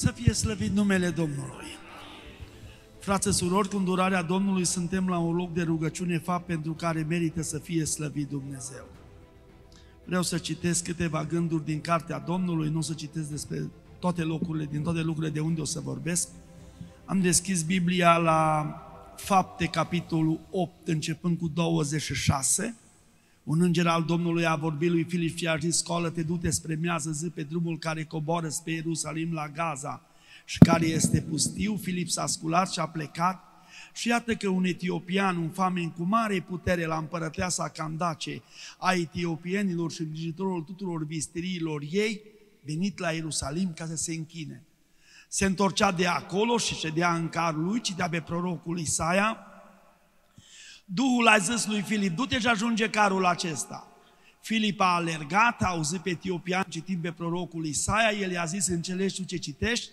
Să fie slăvit numele Domnului. Frate, surori, cu îndurarea Domnului suntem la un loc de rugăciune, fapt pentru care merită să fie slăvit Dumnezeu. Vreau să citesc câteva gânduri din Cartea Domnului, nu o să citesc despre toate locurile, din toate lucrurile de unde o să vorbesc. Am deschis Biblia la Fapte, capitolul 8, începând cu 26. Un înger al Domnului a vorbit lui Filip și a zis, scoală-te, du-te spre miază zi pe drumul care coboară spre Ierusalim la Gaza și care este pustiu. Filip s-a sculat și a plecat și iată că un etiopian, un famen cu mare putere la împărăteasa Candace a etiopienilor și îngrijitorul tuturor visteriilor ei, venit la Ierusalim ca să se închine. Se întorcea de acolo și ședea în carul lui, citea pe prorocul Isaia, Duhul a zis lui Filip, du-te și ajunge carul acesta. Filip a alergat, a auzit pe etiopian citind pe prorocul Isaia, el i-a zis, înțelegi tu ce citești?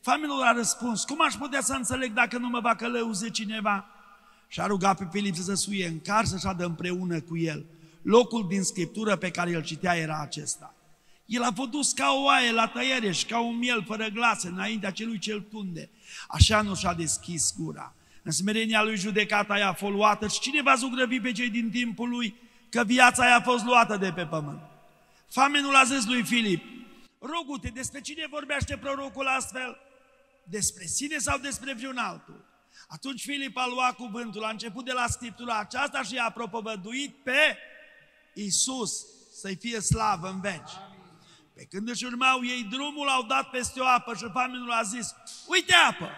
Familul a răspuns, cum aș putea să înțeleg dacă nu mă va călăuze cineva? Și a rugat pe Filip să se suie în car, să adă împreună cu el. Locul din scriptură pe care îl citea era acesta. El a dus ca o oaie la tăiere și ca un miel fără glasă înaintea celui cel tunde. Așa nu și-a deschis gura. În smerenia lui judecata aia a fost luată și cine va zugrăvi pe cei din timpul lui că viața aia a fost luată de pe pământ? Famenul a zis lui Filip, rogute, despre cine vorbește prorocul astfel? Despre sine sau despre vreun altul? Atunci Filip a luat cuvântul, a început de la scriptura aceasta și a propovăduit pe Isus să-i fie slavă în veci. Pe când își urmau ei drumul, au dat peste o apă și famenul a zis, uite apă,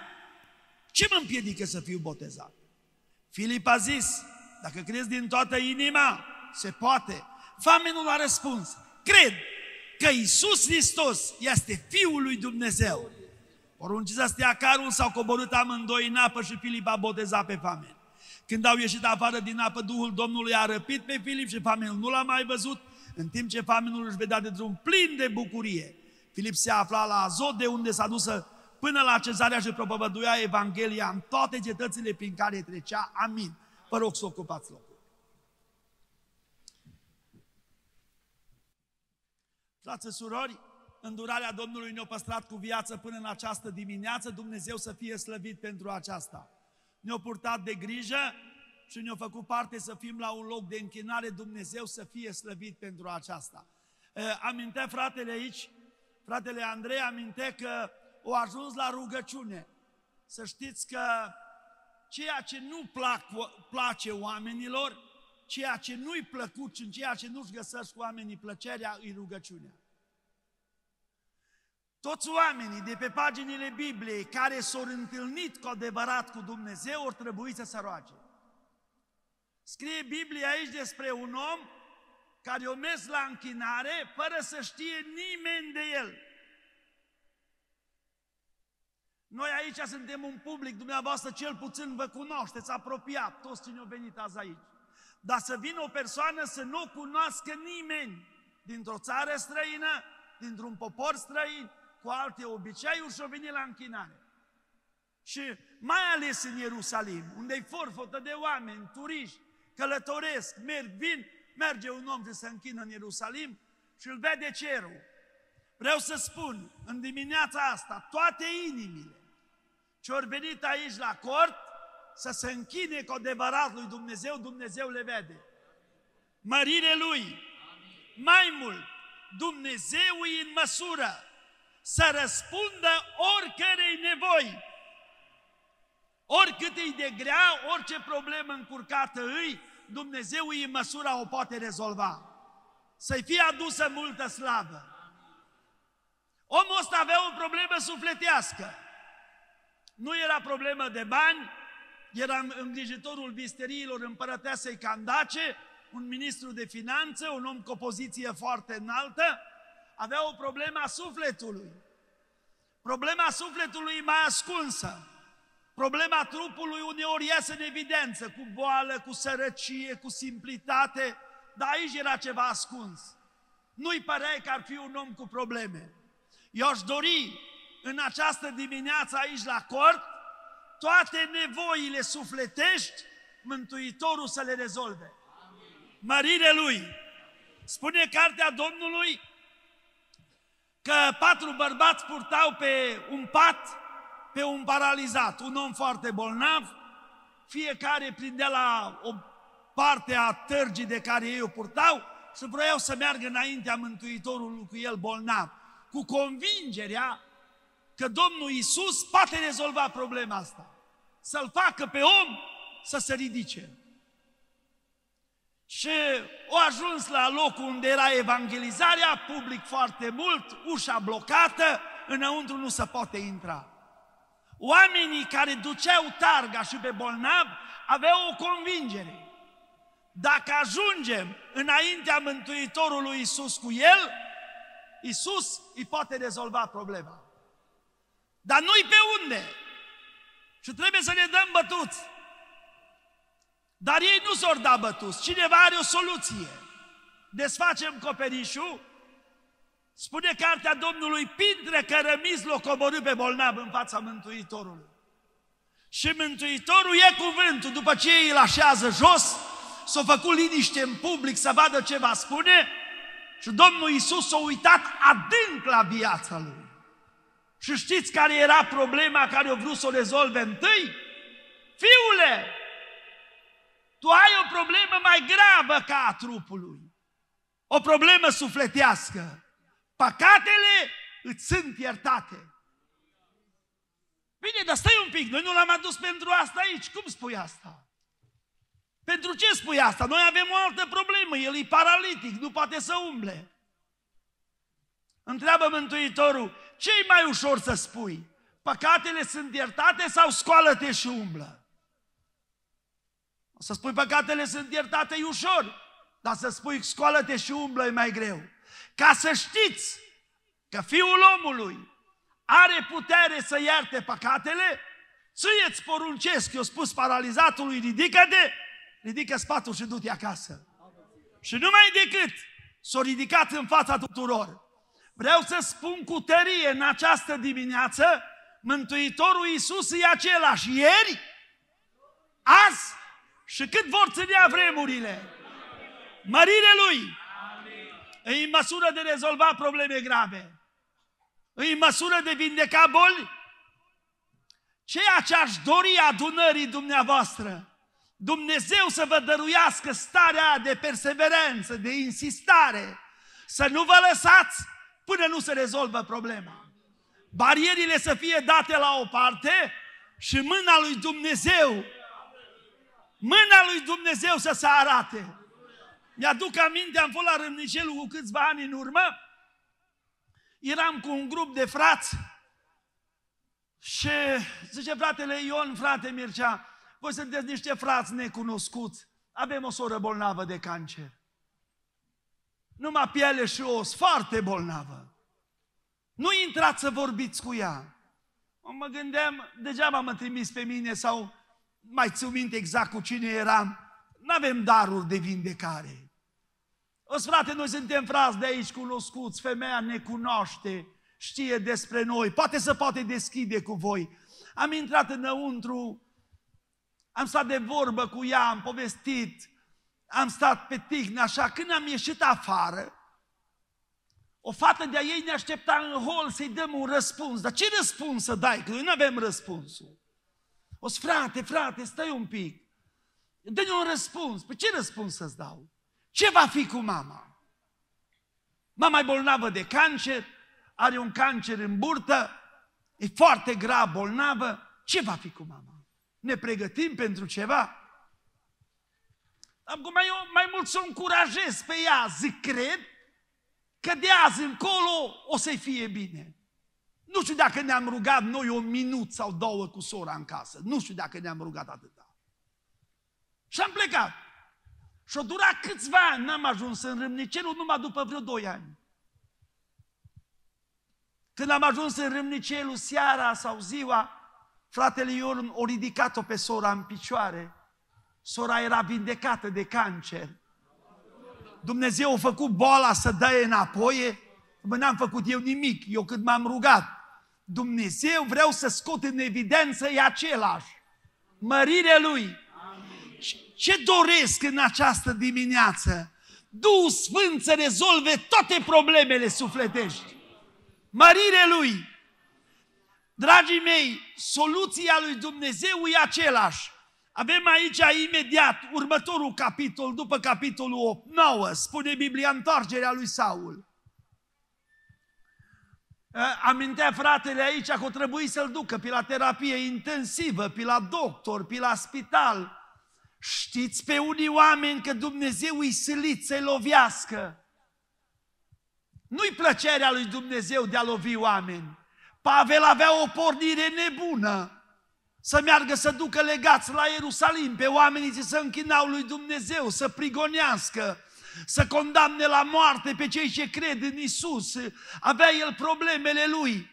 ce mă împiedică să fiu botezat? Filip a zis, dacă crezi din toată inima, se poate. Famenul a răspuns, cred că Isus Hristos este Fiul lui Dumnezeu. să stea carul s-au coborât amândoi în apă și Filip a botezat pe famen. Când au ieșit afară din apă, Duhul Domnului a răpit pe Filip și famenul nu l-a mai văzut, în timp ce famenul își vedea de drum plin de bucurie. Filip se afla la Azot, de unde s-a dus să până la cezarea și propovăduia Evanghelia în toate cetățile prin care trecea. Amin. Vă rog să ocupați locul. Frați surori, îndurarea Domnului ne-a păstrat cu viață până în această dimineață, Dumnezeu să fie slăvit pentru aceasta. Ne-a purtat de grijă și ne-a făcut parte să fim la un loc de închinare, Dumnezeu să fie slăvit pentru aceasta. Eh, Amintea fratele aici, fratele Andrei, aminte că o ajuns la rugăciune. Să știți că ceea ce nu plac, place oamenilor, ceea ce nu-i plăcut și în ceea ce nu-și găsesc oamenii plăcerea, îi rugăciunea. Toți oamenii de pe paginile Bibliei care s-au întâlnit cu adevărat cu Dumnezeu, or trebuie să se roage. Scrie Biblia aici despre un om care o mers la închinare fără să știe nimeni de el. Noi aici suntem un public, dumneavoastră cel puțin vă cunoașteți, apropiat, toți cine au venit azi aici. Dar să vină o persoană să nu cunoască nimeni dintr-o țară străină, dintr-un popor străin, cu alte obiceiuri și o veni la închinare. Și mai ales în Ierusalim, unde e forfotă de oameni, turiști, călătoresc, merg, vin, merge un om de să închină în Ierusalim și îl vede cerul. Vreau să spun în dimineața asta, toate inimile, venit aici la cort, să se închine cu adevărat lui Dumnezeu, Dumnezeu le vede. Mărire Lui. Amin. Mai mult, Dumnezeu e în măsură să răspundă oricărei nevoi. Oricât e de grea, orice problemă încurcată îi, Dumnezeu e în măsura o poate rezolva. Să-i fie adusă multă slavă. Omul ăsta avea o problemă sufletească. Nu era problemă de bani, era îngrijitorul bisteriilor împărăteasei Candace, un ministru de finanțe, un om cu o poziție foarte înaltă, avea o problemă a sufletului. Problema sufletului e mai ascunsă. Problema trupului uneori iese în evidență, cu boală, cu sărăcie, cu simplitate, dar aici era ceva ascuns. Nu-i părea că ar fi un om cu probleme. Eu aș dori în această dimineață aici la cort, toate nevoile sufletești, Mântuitorul să le rezolve. Mărire Lui! Spune cartea Domnului că patru bărbați purtau pe un pat pe un paralizat, un om foarte bolnav, fiecare prindea la o parte a tărgii de care ei o purtau și vroiau să meargă înaintea Mântuitorului cu el bolnav, cu convingerea că Domnul Isus poate rezolva problema asta. Să-l facă pe om să se ridice. Și o ajuns la locul unde era evangelizarea, public foarte mult, ușa blocată, înăuntru nu se poate intra. Oamenii care duceau targa și pe bolnav aveau o convingere. Dacă ajungem înaintea Mântuitorului Isus cu el, Isus îi poate rezolva problema. Dar nu-i pe unde. Și trebuie să ne dăm bătuți. Dar ei nu s au da bătuți. Cineva are o soluție. Desfacem coperișul. Spune cartea Domnului, printre cărămizi l-o coborâ pe bolnav în fața Mântuitorului. Și Mântuitorul e cuvântul, după ce ei îl așează jos, s-a făcut liniște în public să vadă ce va spune și Domnul Isus s-a uitat adânc la viața lui. Și știți care era problema care o vrut să o rezolve întâi? Fiule, tu ai o problemă mai gravă ca a trupului. O problemă sufletească. Păcatele îți sunt iertate. Bine, dar stai un pic, noi nu l-am adus pentru asta aici. Cum spui asta? Pentru ce spui asta? Noi avem o altă problemă, el e paralitic, nu poate să umble. Întreabă Mântuitorul, ce e mai ușor să spui? Păcatele sunt iertate sau scoală-te și umblă? Să spui păcatele sunt iertate e ușor, dar să spui scoală-te și umblă e mai greu. Ca să știți că Fiul omului are putere să ierte păcatele, ție-ți poruncesc, eu spus paralizatului, ridică-te, ridică spatul și du-te acasă. Și numai decât s-o ridicat în fața tuturor. Vreau să spun cu tărie în această dimineață, Mântuitorul Iisus e același ieri, azi și cât vor ținea vremurile. Mărire Lui Amin. e în măsură de rezolva probleme grave, e în măsură de vindeca boli, ceea ce aș dori adunării dumneavoastră. Dumnezeu să vă dăruiască starea de perseverență, de insistare, să nu vă lăsați până nu se rezolvă problema. Barierile să fie date la o parte și mâna lui Dumnezeu, mâna lui Dumnezeu să se arate. Mi-aduc aminte, am fost la Râmnicelul cu câțiva ani în urmă, eram cu un grup de frați și zice fratele Ion, frate Mircea, voi sunteți niște frați necunoscuți, avem o soră bolnavă de cancer numai piele și os, foarte bolnavă. Nu intrați să vorbiți cu ea. Mă gândeam, degeaba mă trimis pe mine sau mai țiu minte exact cu cine eram. Nu avem daruri de vindecare. O frate, noi suntem frați de aici cunoscuți, femeia ne cunoaște, știe despre noi, poate să poate deschide cu voi. Am intrat înăuntru, am stat de vorbă cu ea, am povestit, am stat pe tihnă așa, când am ieșit afară, o fată de-a ei ne aștepta în hol să-i dăm un răspuns. Dar ce răspuns să dai? Că noi nu avem răspunsul. O să, frate, frate, stai un pic. Dă-ne un răspuns. Păi ce răspuns să-ți dau? Ce va fi cu mama? Mama e bolnavă de cancer, are un cancer în burtă, e foarte grav bolnavă. Ce va fi cu mama? Ne pregătim pentru ceva? Acum eu mai mult să o încurajez pe ea, zic, cred că de azi încolo o să-i fie bine. Nu știu dacă ne-am rugat noi o minut sau două cu sora în casă. Nu știu dacă ne-am rugat atâta. Și am plecat. Și o dura câțiva ani, n-am ajuns în râmnicerul numai după vreo doi ani. Când am ajuns în râmnicelul seara sau ziua, fratele Ion o ridicat-o pe sora în picioare Sora era vindecată de cancer. Dumnezeu a făcut boala să dă înapoi. Mă, n-am făcut eu nimic, eu cât m-am rugat. Dumnezeu vreau să scot în evidență e același. Mărire Lui. Ce doresc în această dimineață? Duhul Sfânt să rezolve toate problemele sufletești. Mărire Lui. Dragii mei, soluția lui Dumnezeu e același. Avem aici imediat următorul capitol, după capitolul 8, 9, spune Biblia întoarcerea lui Saul. Ă, amintea fratele aici că o trebuie să-l ducă pe la terapie intensivă, pe la doctor, pe la spital. Știți pe unii oameni că Dumnezeu îi silit să-i lovească. Nu-i plăcerea lui Dumnezeu de a lovi oameni. Pavel avea o pornire nebună să meargă să ducă legați la Ierusalim pe oamenii ce se închinau lui Dumnezeu, să prigonească, să condamne la moarte pe cei ce cred în Isus. Avea el problemele lui.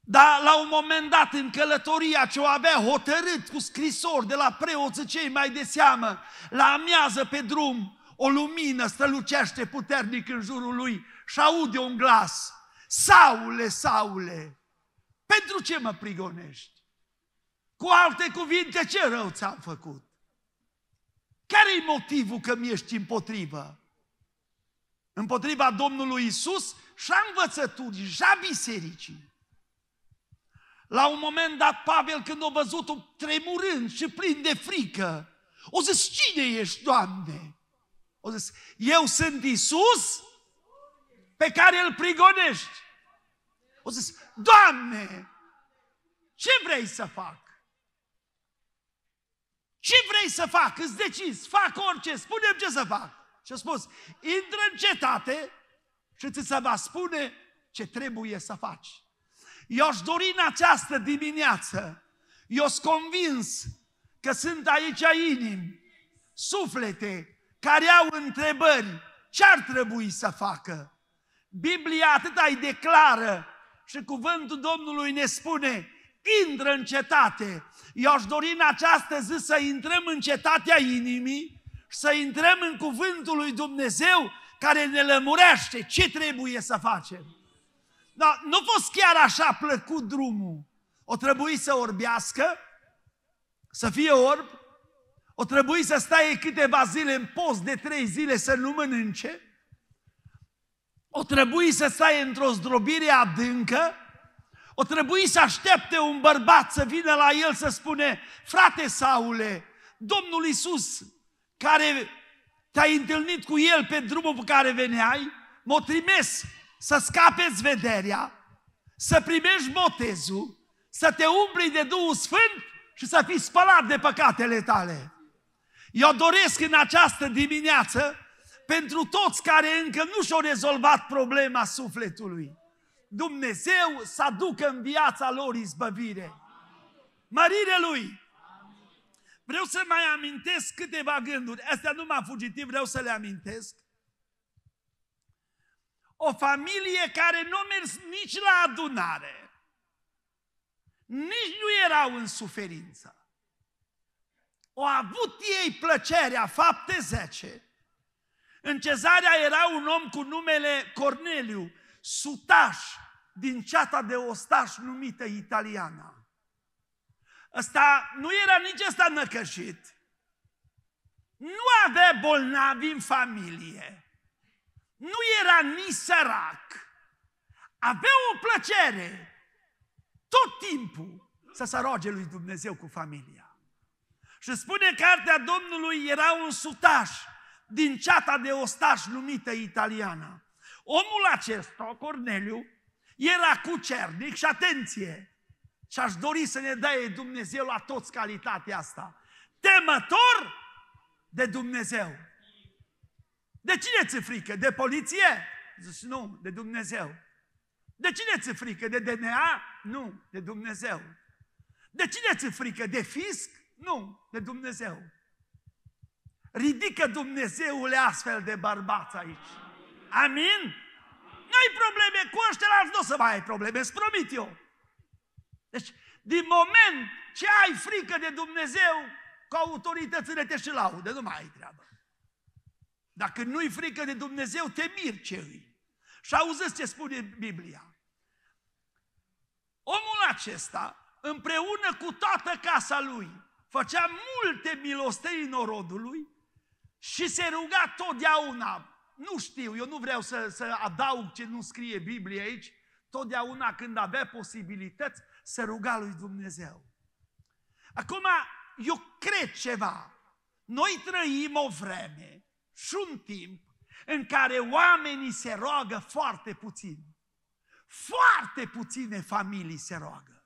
Dar la un moment dat, în călătoria ce o avea hotărât cu scrisori de la preoți cei mai de seamă, la amiază pe drum, o lumină strălucește puternic în jurul lui și aude un glas. Saule, Saule, pentru ce mă prigonești? Cu alte cuvinte, ce rău ți-am făcut? care e motivul că mi ești împotrivă? Împotriva Domnului Isus și a învățăturii, și a bisericii. La un moment dat, Pavel, când a văzut-o tremurând și plin de frică, o zis, cine ești, Doamne? O zis, eu sunt Isus pe care îl prigonești. O zis, Doamne, ce vrei să fac? Ce vrei să fac? Îți decizi, fac orice, spune ce să fac. Și a spus, intră în cetate și ți se va spune ce trebuie să faci. Eu aș dori în această dimineață, eu sunt convins că sunt aici inimi, suflete, care au întrebări, ce ar trebui să facă? Biblia atât îi declară și cuvântul Domnului ne spune, intră în cetate. Eu aș dori în această zi să intrăm în cetatea inimii și să intrăm în cuvântul lui Dumnezeu care ne lămurește ce trebuie să facem. Dar nu a fost chiar așa plăcut drumul. O trebuie să orbească, să fie orb, o trebuie să stai câteva zile în post de trei zile să nu mănânce, o trebuie să stai într-o zdrobire adâncă, o trebuie să aștepte un bărbat să vină la el să spune, frate Saule, Domnul Iisus, care te-ai întâlnit cu el pe drumul pe care veneai, mă trimis să scapeți vederea, să primești botezul, să te umpli de Duhul Sfânt și să fii spălat de păcatele tale. Eu doresc în această dimineață pentru toți care încă nu și-au rezolvat problema sufletului Dumnezeu să aducă în viața lor izbăvire. Mărire Lui! Vreau să mai amintesc câteva gânduri. Astea nu m-a fugitiv, vreau să le amintesc. O familie care nu a mers nici la adunare, nici nu erau în suferință. Au avut ei plăcerea, fapte 10. În cezarea era un om cu numele Corneliu, sutaș din ceata de ostaș numită italiana. Ăsta nu era nici ăsta năcășit. Nu avea bolnavi în familie. Nu era nici sărac. Avea o plăcere tot timpul să se roage lui Dumnezeu cu familia. Și spune cartea Domnului, era un sutaș din ceata de ostaș numită italiana. Omul acesta, Corneliu, era cucernic și atenție! Și aș dori să ne dea Dumnezeu la toți calitatea asta. Temător de Dumnezeu. De cine ți frică? De poliție? Zici, nu, de Dumnezeu. De cine ți frică? De DNA? Nu, de Dumnezeu. De cine ți frică? De fisc? Nu, de Dumnezeu. Ridică Dumnezeule astfel de bărbați aici. Amin? Nu ai probleme cu ăștia, nu o să mai ai probleme, îți promit eu. Deci, din moment ce ai frică de Dumnezeu, cu autoritățile te și laude, nu mai ai treabă. Dacă nu-i frică de Dumnezeu, te mir ce îi. Și auziți ce spune Biblia. Omul acesta, împreună cu toată casa lui, făcea multe milostei norodului și se ruga totdeauna nu știu, eu nu vreau să, să adaug ce nu scrie Biblie aici, totdeauna când avea posibilități, să ruga lui Dumnezeu. Acum, eu cred ceva. Noi trăim o vreme și un timp în care oamenii se roagă foarte puțin. Foarte puține familii se roagă.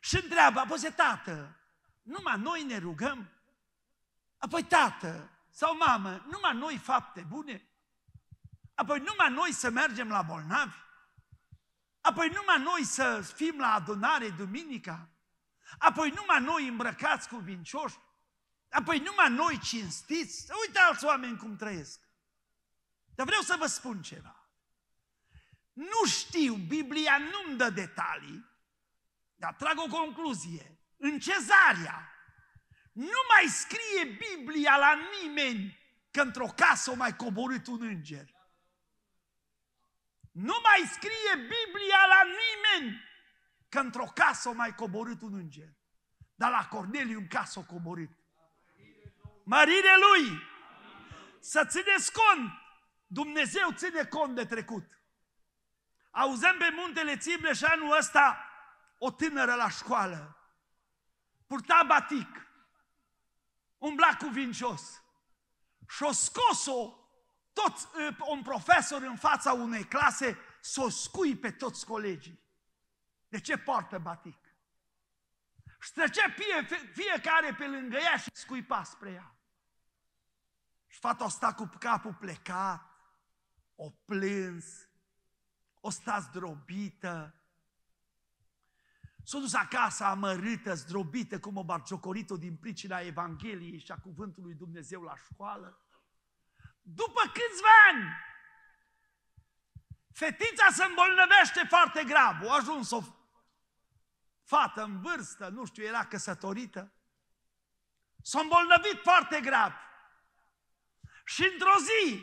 Și întreabă, apoi tată, numai noi ne rugăm? Apoi tată, sau mamă, numai noi fapte bune? Apoi numai noi să mergem la bolnavi? Apoi numai noi să fim la adunare duminica? Apoi numai noi îmbrăcați cu vincioși? Apoi numai noi cinstiți? Uite alți oameni cum trăiesc. Dar vreau să vă spun ceva. Nu știu, Biblia nu-mi dă detalii, dar trag o concluzie. În cezarea, nu mai scrie Biblia la nimeni că într-o casă o mai coborât un înger. Nu mai scrie Biblia la nimeni că într-o casă o mai coborât un înger. Dar la Corneliu în casă o coborât. Mărire lui! Să țineți cont! Dumnezeu ține cont de trecut. Auzăm pe muntele Țibleș anul ăsta o tânără la școală. Purta batic umbla cuvincios. Și o scos-o tot un profesor în fața unei clase să o scui pe toți colegii. De ce poartă batic? Și trece fie, fiecare pe lângă ea și scuipa spre ea. Și fata o sta cu capul plecat, o plâns, o sta zdrobită, S-a dus acasă amărâtă, zdrobită, cum o barciocorit-o din pricina Evangheliei și a Cuvântului Dumnezeu la școală. După câțiva ani, fetița se îmbolnăvește foarte grav. O ajuns o fată în vârstă, nu știu, era căsătorită. S-a îmbolnăvit foarte grav. Și într-o zi,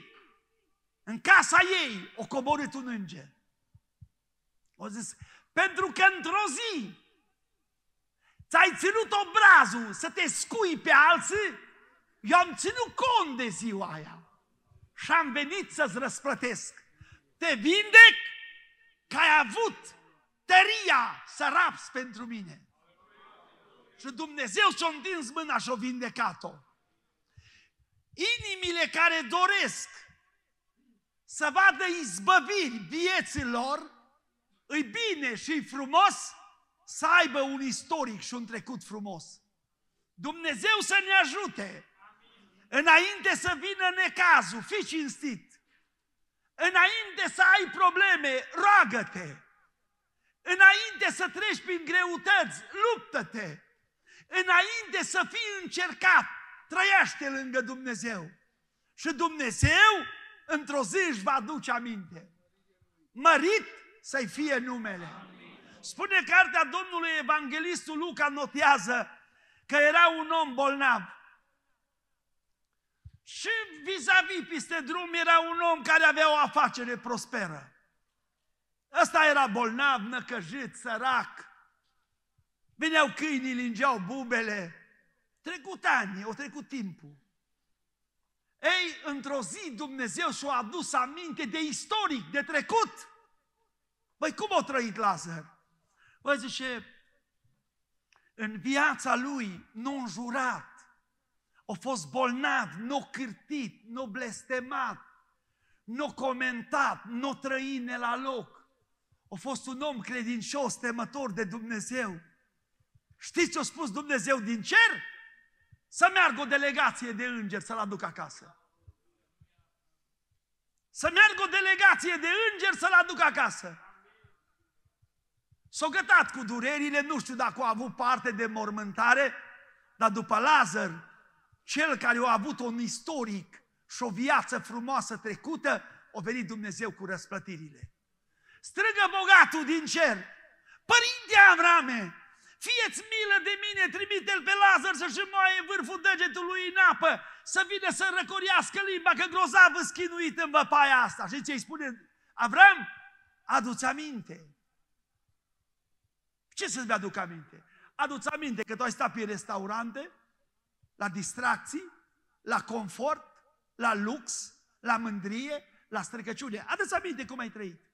în casa ei, o coborât un înger. O zis, pentru că într-o zi ți-ai ținut obrazul să te scui pe alții, eu am ținut cont de ziua aia și am venit să-ți răsplătesc. Te vindec că ai avut tăria să raps pentru mine. Și Dumnezeu și-a întins mâna și-a vindecat-o. Inimile care doresc să vadă izbăviri vieților, îi bine și frumos să aibă un istoric și un trecut frumos. Dumnezeu să ne ajute. Înainte să vină necazul, fii cinstit. Înainte să ai probleme, roagă-te. Înainte să treci prin greutăți, luptă-te. Înainte să fii încercat, trăiește lângă Dumnezeu. Și Dumnezeu într-o zi își va aduce aminte. Mărit să-i fie numele. Spune cartea Domnului Evanghelistul Luca, notează că era un om bolnav. Și vis-a-vis, peste drum, era un om care avea o afacere prosperă. Ăsta era bolnav, năcăjit, sărac. Veneau câinii, lingeau bubele. Trecut ani, o trecut timpul. Ei, într-o zi Dumnezeu și-a adus aminte de istoric, de trecut. Păi cum a trăit Lazar? Păi zice, în viața lui nu înjurat, a fost bolnav, nu cârtit, nu blestemat, nu comentat, nu trăit la loc. A fost un om credincios, temător de Dumnezeu. Știți ce a spus Dumnezeu din cer? Să meargă o delegație de îngeri să-l aducă acasă. Să meargă o delegație de îngeri să-l aducă acasă. S-a gătat cu durerile, nu știu dacă a avut parte de mormântare, dar după Lazar, cel care a avut un istoric și o viață frumoasă trecută, a venit Dumnezeu cu răsplătirile. Strângă bogatul din cer, Părinte Avrame, fieți milă de mine, trimite-l pe Lazar să-și moaie vârful degetului în apă, să vină să răcorească limba, că grozavă schinuit în văpaia asta. Și ce îi spune Avram? Aduți aminte, ce să-ți aduc aminte? Aduți aminte că tu ai stat pe restaurante, la distracții, la confort, la lux, la mândrie, la străcăciune. Aduți aminte cum ai trăit.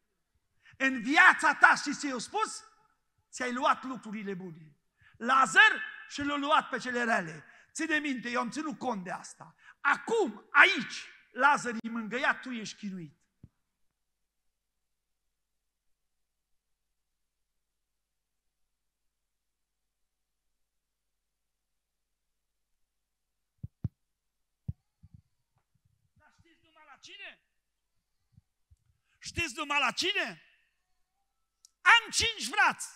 În viața ta, și ce i i-au spus? Ți-ai luat lucrurile bune. Lazar și le-a luat pe cele rele. Ține minte, eu am ținut cont de asta. Acum, aici, Lazar e mângăiat, tu ești chinuit. Știți numai la cine? Am cinci frați.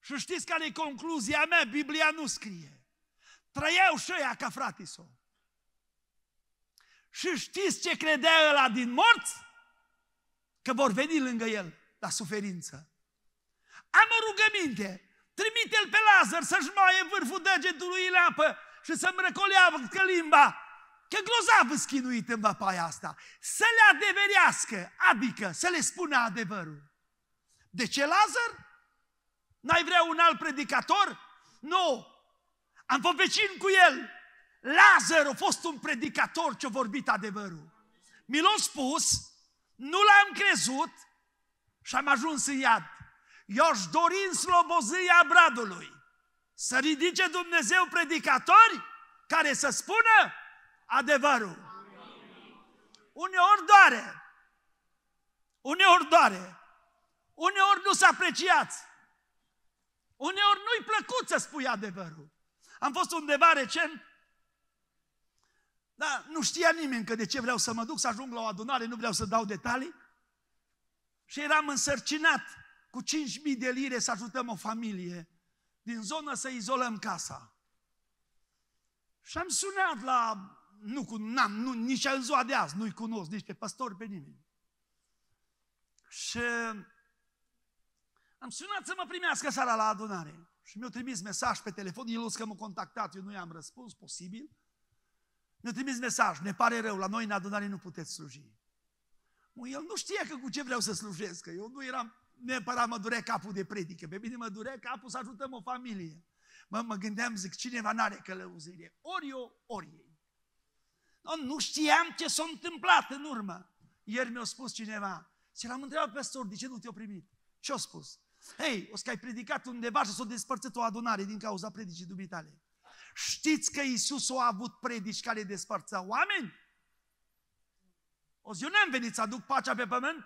Și știți care e concluzia mea? Biblia nu scrie. Trăiau și ăia ca fratii său. Și știți ce credea ăla din morți? Că vor veni lângă el la suferință. Am o rugăminte. Trimite-l pe Lazar să-și moaie vârful degetului în apă și să-mi răcolească limba Că grozav îți chinuit în vapaia asta. Să le adeverească, adică să le spună adevărul. De ce Lazar? N-ai vrea un alt predicator? Nu! Am fost vecin cu el. Lazar a fost un predicator ce a vorbit adevărul. Mi l-a spus, nu l-am crezut și am ajuns în iad. Eu aș dori în slobozia bradului să ridice Dumnezeu predicatori care să spună adevărul. Uneori doare. Uneori doare. Uneori nu se apreciat. Uneori nu-i plăcut să spui adevărul. Am fost undeva recent, dar nu știa nimeni că de ce vreau să mă duc, să ajung la o adunare, nu vreau să dau detalii. Și eram însărcinat cu 5.000 de lire să ajutăm o familie din zonă să izolăm casa. Și am sunat la nu, n-am, nu, nici în ziua de azi nu-i cunosc, nici pe pastor, pe nimeni. Și am sunat să mă primească seara la adunare. Și mi-au trimis mesaj pe telefon, el că m-a contactat, eu nu i-am răspuns, posibil. Ne trimis mesaj, ne pare rău, la noi în adunare nu puteți sluji. Mă, el nu știa că cu ce vreau să slujesc, că eu nu eram, neapărat mă durea capul de predică, pe mine mă durea capul să ajutăm o familie. Mă, mă gândeam, zic, cineva n-are călăuzire, ori eu, ori ei. No, nu știam ce s-a întâmplat în urmă. Ieri mi-a spus cineva, și l-am întrebat pe pastor, de ce nu te-a primit? Ce-a spus? Hei, o să ai predicat undeva și s-a despărțit o adunare din cauza predicii dubitale. Știți că Isus a avut predici care despărțeau oameni? O zi, eu n-am venit să aduc pacea pe pământ?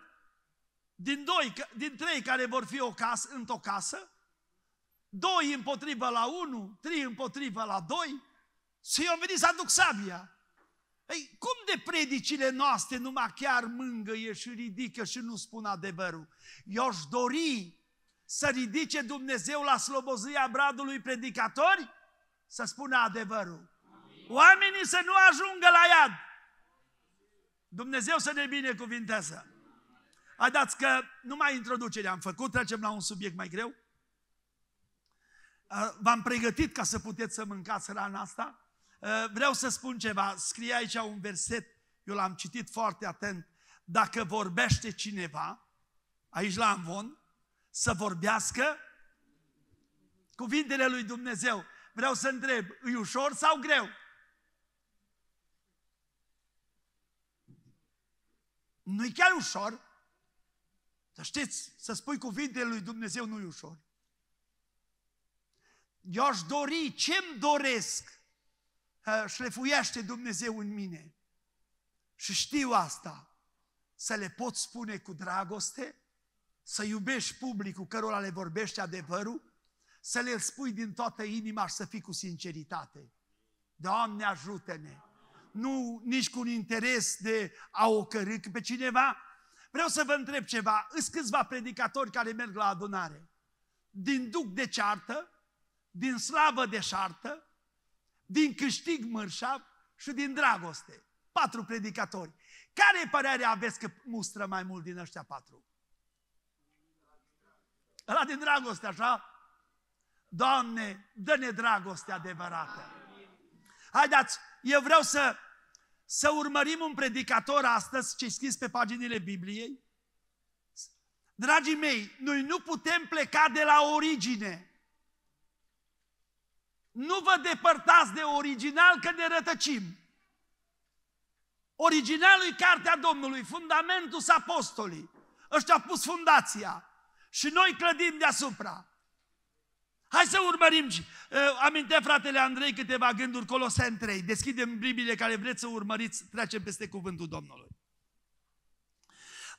Din, doi, din trei care vor fi o casă, într-o casă, doi împotriva la unu, trei împotriva la doi, și eu am venit să aduc sabia. Ei, cum de predicile noastre numai chiar mângăie și ridică și nu spun adevărul? Eu aș dori să ridice Dumnezeu la slobozia bradului predicatori să spună adevărul. Oamenii să nu ajungă la iad. Dumnezeu să ne binecuvinteze. Haideți că numai introducerea am făcut, trecem la un subiect mai greu. V-am pregătit ca să puteți să mâncați rana asta. Eh, vreau să spun ceva, scrie aici un verset, eu l-am citit foarte atent. Dacă vorbește cineva, aici la Amvon, să vorbească cuvintele lui Dumnezeu. Vreau să întreb, e ușor sau greu? nu e chiar ușor, să știți, să spui cuvintele lui Dumnezeu nu e ușor. Eu aș dori, ce-mi doresc? șlefuiește Dumnezeu în mine. Și știu asta. Să le pot spune cu dragoste, să iubești publicul cărora le vorbești adevărul, să le spui din toată inima și să fii cu sinceritate. Doamne, ajută-ne! Nu nici cu un interes de a ocărâ pe cineva. Vreau să vă întreb ceva. Îs câțiva predicatori care merg la adunare. Din duc de ceartă, din slavă de șartă, din câștig mărșav și din dragoste. Patru predicatori. Care e părerea aveți că mustră mai mult din ăștia patru? Ăla din dragoste, așa? Doamne, dă-ne dragoste adevărată. Haideți, eu vreau să, să urmărim un predicator astăzi ce scris pe paginile Bibliei. Dragii mei, noi nu putem pleca de la origine. Nu vă depărtați de original că ne rătăcim. Originalul e Cartea Domnului, fundamentul s apostolii. Ăștia au pus fundația și noi clădim deasupra. Hai să urmărim, ă, Aminte, fratele Andrei câteva gânduri, Colosen 3. Deschidem Biblie care vreți să urmăriți, trecem peste cuvântul Domnului.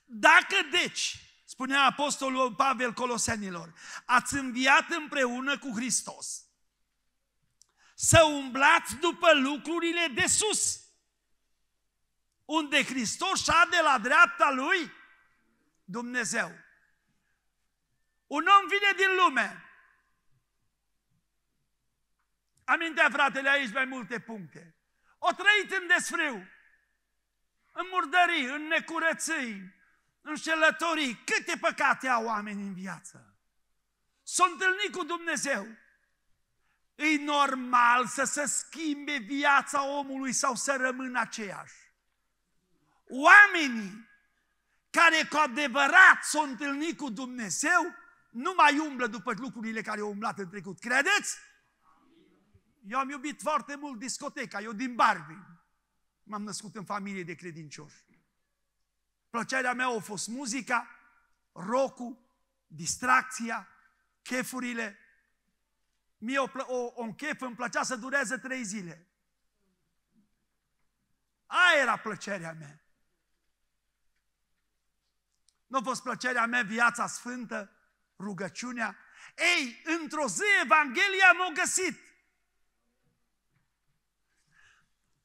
Dacă deci, spunea apostolul Pavel Colosenilor, ați înviat împreună cu Hristos, să umblați după lucrurile de sus, unde Hristos de la dreapta lui Dumnezeu. Un om vine din lume. Amintea, fratele, aici mai multe puncte. O trăit în desfrâu, în murdării, în necurății, în șelătorii. Câte păcate au oamenii în viață? S-au întâlnit cu Dumnezeu, e normal să se schimbe viața omului sau să rămână aceeași. Oamenii care cu adevărat s-au întâlnit cu Dumnezeu, nu mai umblă după lucrurile care au umblat în trecut. Credeți? Eu am iubit foarte mult discoteca, eu din Barbie. M-am născut în familie de credincioși. Plăcerea mea a fost muzica, rocul, distracția, chefurile, Mie o, o, o chef îmi plăcea să dureze trei zile. Aia era plăcerea mea. Nu a fost plăcerea mea viața sfântă, rugăciunea. Ei, într-o zi Evanghelia m-a găsit.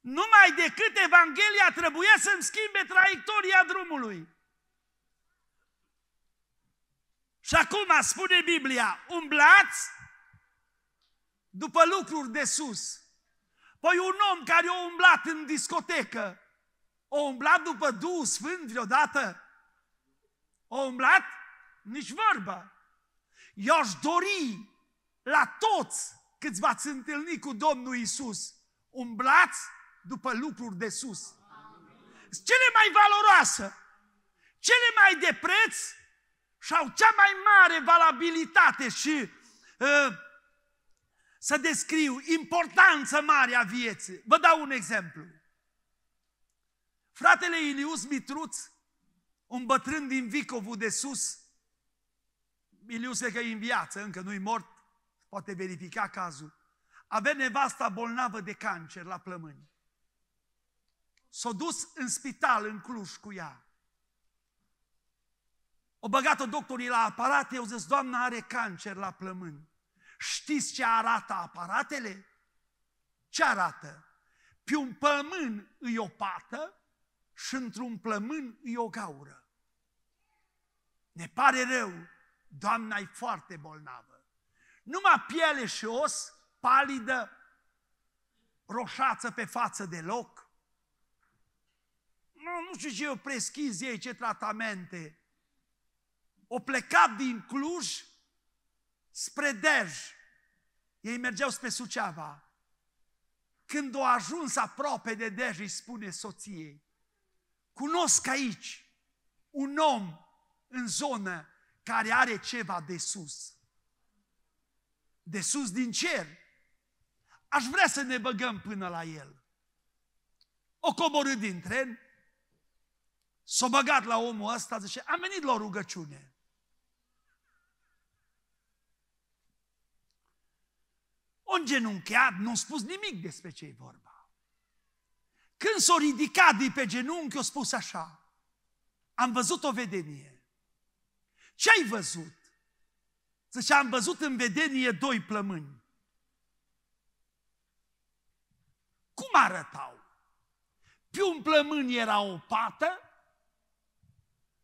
Numai decât Evanghelia trebuie să-mi schimbe traiectoria drumului. Și acum spune Biblia, umblați după lucruri de sus. Păi un om care a umblat în discotecă, a umblat după Duhul Sfânt vreodată? A umblat? Nici vorba. I-aș dori la toți câți v-ați întâlnit cu Domnul Isus, umblați după lucruri de sus. Cele mai valoroase, cele mai de preț și au cea mai mare valabilitate și uh, să descriu importanța mare a vieții. Vă dau un exemplu. Fratele Ilius Mitruț, un bătrân din Vicovu de sus, Ilius e că e în viață, încă nu-i mort, poate verifica cazul, avea nevasta bolnavă de cancer la plămâni. S-a dus în spital în Cluj cu ea. O băgat-o doctorii la aparat, eu zis, doamna are cancer la plămâni. Știți ce arată aparatele? Ce arată? Pe un plămân îi o pată și într-un plămân îi o gaură. Ne pare rău, Doamna e foarte bolnavă. Numai piele și os, palidă, roșață pe față loc. Nu, nu știu ce o preschiz ei, ce tratamente. O plecat din Cluj spre Dej. Ei mergeau spre Suceava. Când o ajuns aproape de Dej, îi spune soției, cunosc aici un om în zonă care are ceva de sus. De sus din cer. Aș vrea să ne băgăm până la el. O coborât din tren, s-o băgat la omul ăsta, zice, am venit la o rugăciune. O îngenuncheat, nu-a spus nimic despre ce e vorba. Când s-o ridicat de pe genunchi, o spus așa, am văzut o vedenie. Ce ai văzut? Zice, am văzut în vedenie doi plămâni. Cum arătau? Pe un plămân era o pată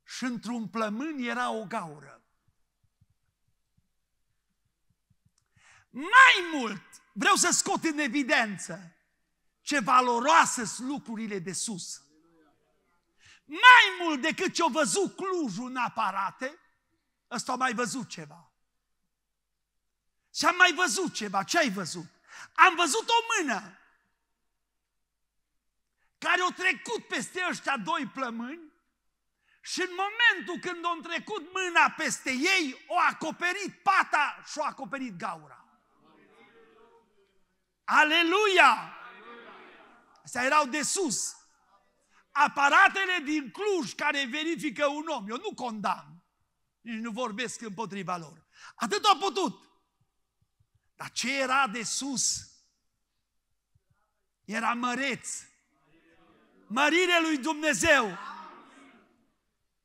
și într-un plămân era o gaură. Mai mult, vreau să scot în evidență ce valoroase sunt lucrurile de sus. Mai mult decât ce-o văzut Clujul în aparate, ăsta a mai văzut ceva. Și am mai văzut ceva. Ce ai văzut? Am văzut o mână care au trecut peste ăștia doi plămâni și în momentul când au trecut mâna peste ei, o acoperit pata și o acoperit gaura. Aleluia! Astea erau de sus. Aparatele din Cluj care verifică un om, eu nu condamn, nici nu vorbesc împotriva lor. Atât au putut. Dar ce era de sus? Era măreț. Mărire lui Dumnezeu.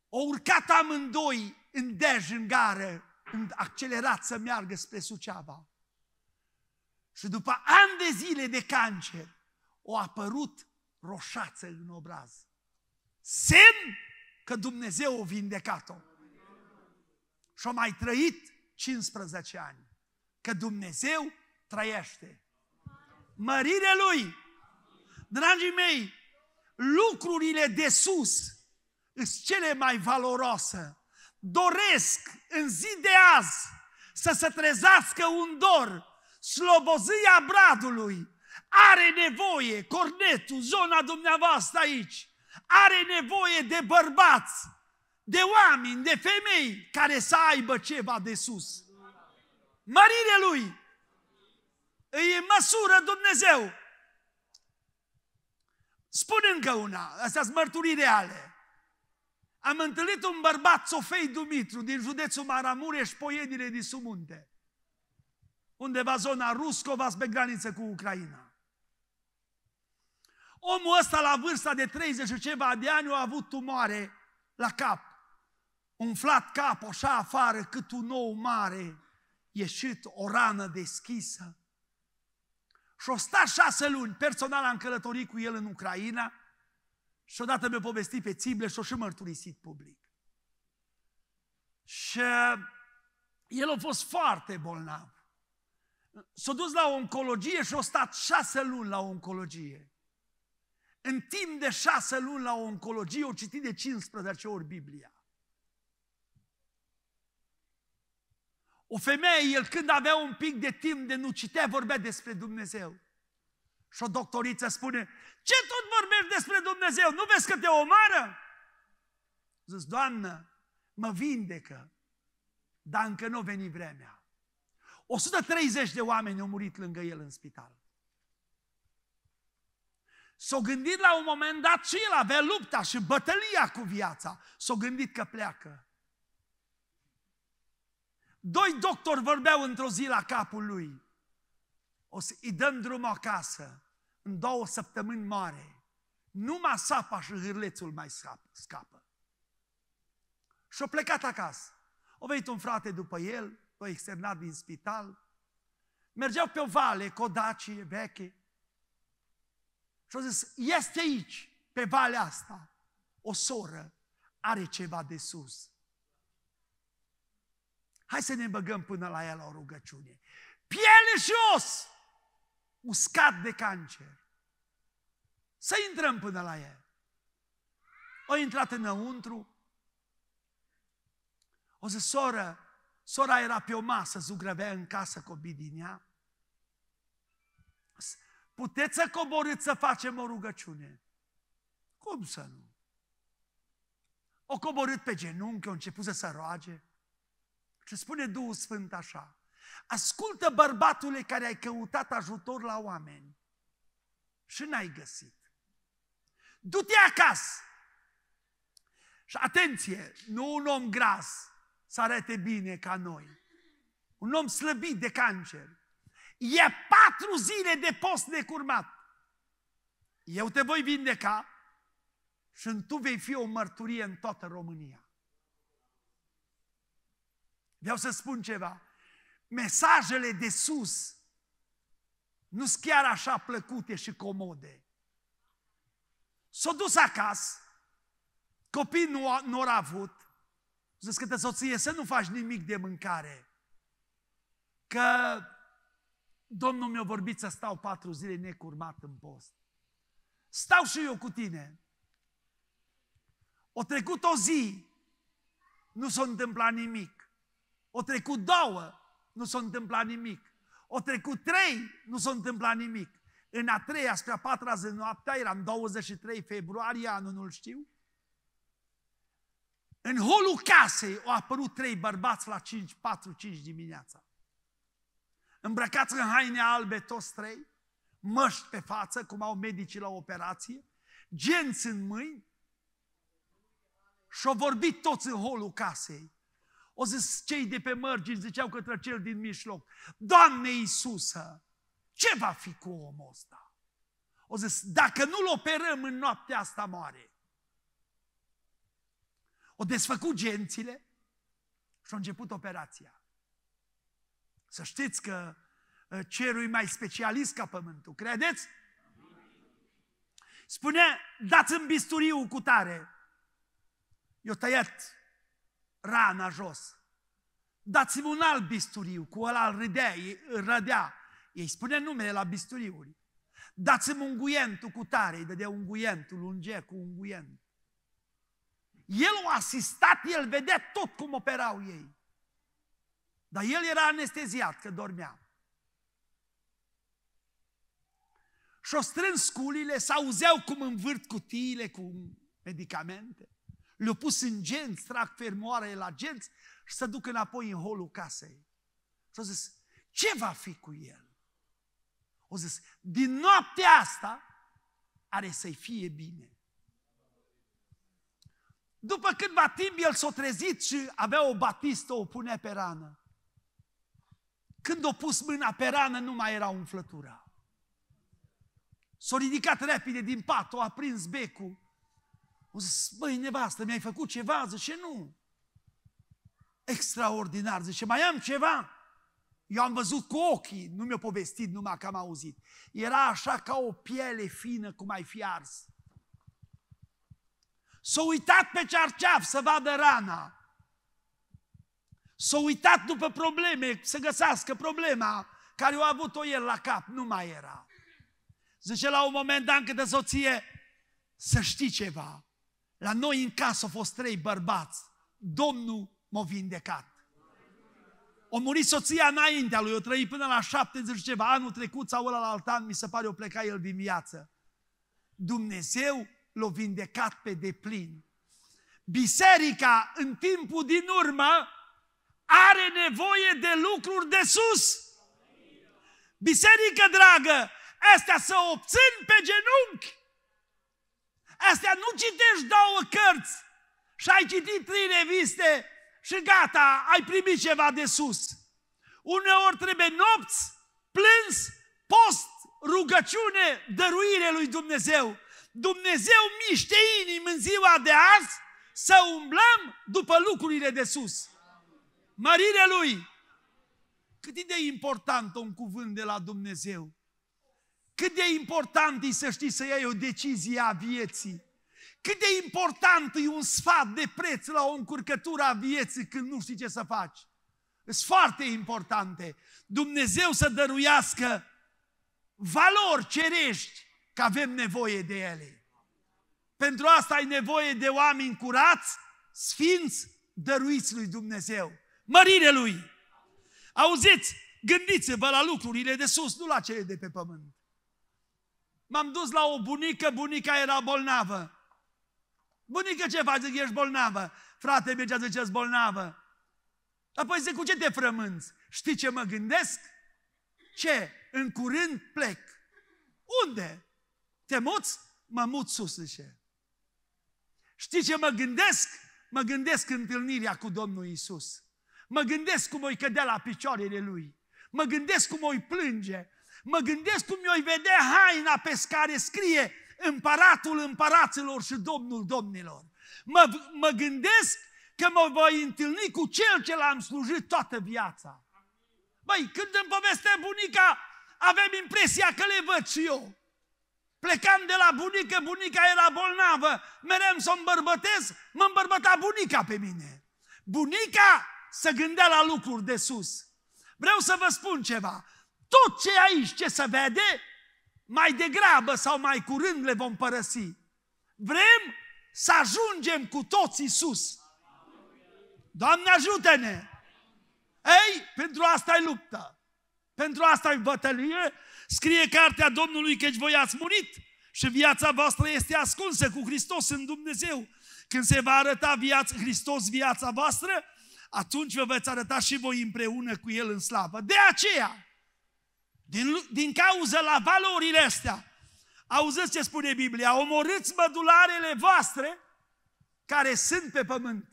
O urcat amândoi în dej, în gară, când accelerat să meargă spre Suceava. Și după ani de zile de cancer, o apărut roșață în obraz. Semn că Dumnezeu o vindecat-o. și a mai trăit 15 ani. Că Dumnezeu trăiește. Mărire Lui! Dragii mei, lucrurile de sus sunt cele mai valoroase. Doresc în zi de azi să se trezească un dor slobozia bradului are nevoie, cornetul, zona dumneavoastră aici, are nevoie de bărbați, de oameni, de femei care să aibă ceva de sus. Mărire lui îi măsură Dumnezeu. Spun încă una, astea sunt mărturii reale. Am întâlnit un bărbat, Sofei Dumitru, din județul Maramureș, Poiedine din Sumunte undeva zona Ruscova, pe graniță cu Ucraina. Omul ăsta la vârsta de 30 și ceva de ani a avut tumoare la cap. Umflat cap, așa afară, cât un nou mare, ieșit o rană deschisă. Și o sta șase luni, personal am călătorit cu el în Ucraina și odată mi-a povestit pe țible și o și mărturisit public. Și uh, el a fost foarte bolnav s-a dus la oncologie și a stat șase luni la oncologie. În timp de șase luni la oncologie, o citit de 15 ori Biblia. O femeie, el când avea un pic de timp de nu citea, vorbea despre Dumnezeu. Și o doctoriță spune, ce tot vorbești despre Dumnezeu? Nu vezi că te omoară? „Zis Doamnă, mă vindecă, dar încă nu a venit vremea. 130 de oameni au murit lângă el în spital. S-au gândit la un moment dat și el avea lupta și bătălia cu viața. S-au gândit că pleacă. Doi doctori vorbeau într-o zi la capul lui. O să îi dăm drumul acasă. În două săptămâni mare. Numai sapa și hârlețul mai scapă. Și-a plecat acasă. O venit un frate după el, bă, păi, externat din spital. Mergeau pe o vale, codaci, veche. Și au zis, este aici, pe valea asta, o soră are ceva de sus. Hai să ne băgăm până la el, la o rugăciune. Piele și os! Uscat de cancer. Să intrăm până la el. O intrat înăuntru. O zis, soră, Sora era pe o masă, zugrăvea în casă cu din ea. Puteți să coborâți să facem o rugăciune? Cum să nu? O coborât pe genunchi, o început să se roage. Și spune Duhul Sfânt așa, ascultă bărbatule care ai căutat ajutor la oameni și n-ai găsit. Du-te acasă! Și atenție, nu un om gras, să arate bine ca noi. Un om slăbit de cancer. E patru zile de post necurmat. Eu te voi vindeca și tu vei fi o mărturie în toată România. Vreau să spun ceva. Mesajele de sus nu sunt chiar așa plăcute și comode. S-a dus acasă, copii nu, nu au avut, Zic câte soție, să nu faci nimic de mâncare. Că Domnul mi-a vorbit să stau patru zile necurmat în post. Stau și eu cu tine. O trecut o zi, nu s-a întâmplat nimic. O trecut două, nu s-a întâmplat nimic. O trecut trei, nu s-a întâmplat nimic. În a treia spre a patra zi noaptea, era în 23 februarie, anul nu știu, în holul casei au apărut trei bărbați la 5, 4-5 dimineața. Îmbrăcați în haine albe toți trei, măști pe față, cum au medicii la operație, genți în mâini și-au vorbit toți în holul casei. O zis cei de pe mărgini, ziceau către cel din mijloc, Doamne Iisusă, ce va fi cu omul ăsta? O zis, dacă nu-l operăm în noaptea asta moare o desfăcut gențile și a început operația. Să știți că ă, cerul e mai specialist ca pământul, credeți? Spune, dați-mi bisturiu cu tare. Eu tăiat rana jos. Dați-mi un alt bisturiu, cu ăla îl râdea, rădea. Ei spune numele la bisturiuri. Dați-mi unguientul cu tare, îi dădea unguientul, lunge cu unguient. El o asistat, el vedea tot cum operau ei. Dar el era anesteziat că dormea. Și-o strâns sculile, s-auzeau cum învârt cutiile cu medicamente. Le-au pus în genți, trag fermoare la genți și să duc înapoi în holul casei. Și-au zis, ce va fi cu el? O zis, din noaptea asta are să-i fie bine. După câtva timp el s-a trezit și avea o batistă, o punea pe rană. Când o pus mâna pe rană, nu mai era umflătura. S-a ridicat repede din pat, o a prins becul. O zis, băi, nevastă, mi-ai făcut ceva? Zice, nu. Extraordinar, zice, mai am ceva? Eu am văzut cu ochii, nu mi-a povestit numai că am auzit. Era așa ca o piele fină, cum ai fi ars. S-a uitat pe cearceaf să vadă rana. S-a uitat după probleme, să găsească problema care o a avut-o el la cap. Nu mai era. Zice la un moment dat de soție, să știi ceva. La noi în casă au fost trei bărbați. Domnul m-a vindecat. O murit soția înaintea lui, o trăit până la 70 ceva, anul trecut sau ăla la alt an, mi se pare, o pleca el din viață. Dumnezeu l-a vindecat pe deplin. Biserica în timpul din urmă are nevoie de lucruri de sus. Biserică dragă, astea să obțin pe genunchi. Astea nu citești două cărți și ai citit trei reviste și gata, ai primit ceva de sus. Uneori trebuie nopți, plâns, post, rugăciune, dăruire lui Dumnezeu Dumnezeu miște inimi în ziua de azi să umblăm după lucrurile de sus. Mărire Lui! Cât e de important un cuvânt de la Dumnezeu? Cât de important e să știi să iei o decizie a vieții? Cât de important e un sfat de preț la o încurcătură a vieții când nu știi ce să faci? Sunt foarte importante. Dumnezeu să dăruiască valori cerești că avem nevoie de ele. Pentru asta ai nevoie de oameni curați, sfinți, dăruiți lui Dumnezeu. Mărire lui! Auziți, gândiți-vă la lucrurile de sus, nu la cele de pe pământ. M-am dus la o bunică, bunica era bolnavă. Bunică, ce faci? Zic, ești bolnavă. Frate, mergea, zice, ești bolnavă. Apoi zic, cu ce te frămânți? Știi ce mă gândesc? Ce? În curând plec. Unde? Te muți? Mă mut sus, zice. Știi ce mă gândesc? Mă gândesc întâlnirea cu Domnul Isus. Mă gândesc cum voi cădea la picioarele Lui. Mă gândesc cum voi plânge. Mă gândesc cum voi vedea haina pe care scrie împăratul împăraților și domnul domnilor. Mă, mă gândesc că mă voi întâlni cu cel ce l-am slujit toată viața. Băi, când îmi povestea bunica, avem impresia că le văd și eu. Plecam de la bunică, bunica era bolnavă, mereu să o îmbărbătez, mă îmbărbăta bunica pe mine. Bunica se gândea la lucruri de sus. Vreau să vă spun ceva. Tot ce aici ce se vede, mai degrabă sau mai curând le vom părăsi. Vrem să ajungem cu toții sus. Doamne ajută-ne! Ei, pentru asta e luptă. Pentru asta e bătălie. Scrie cartea Domnului căci voi ați murit și viața voastră este ascunsă cu Hristos în Dumnezeu. Când se va arăta viața, Hristos viața voastră, atunci vă veți arăta și voi împreună cu El în slavă. De aceea, din, din cauza la valorile astea, auziți ce spune Biblia, omorâți mădularele voastre care sunt pe pământ.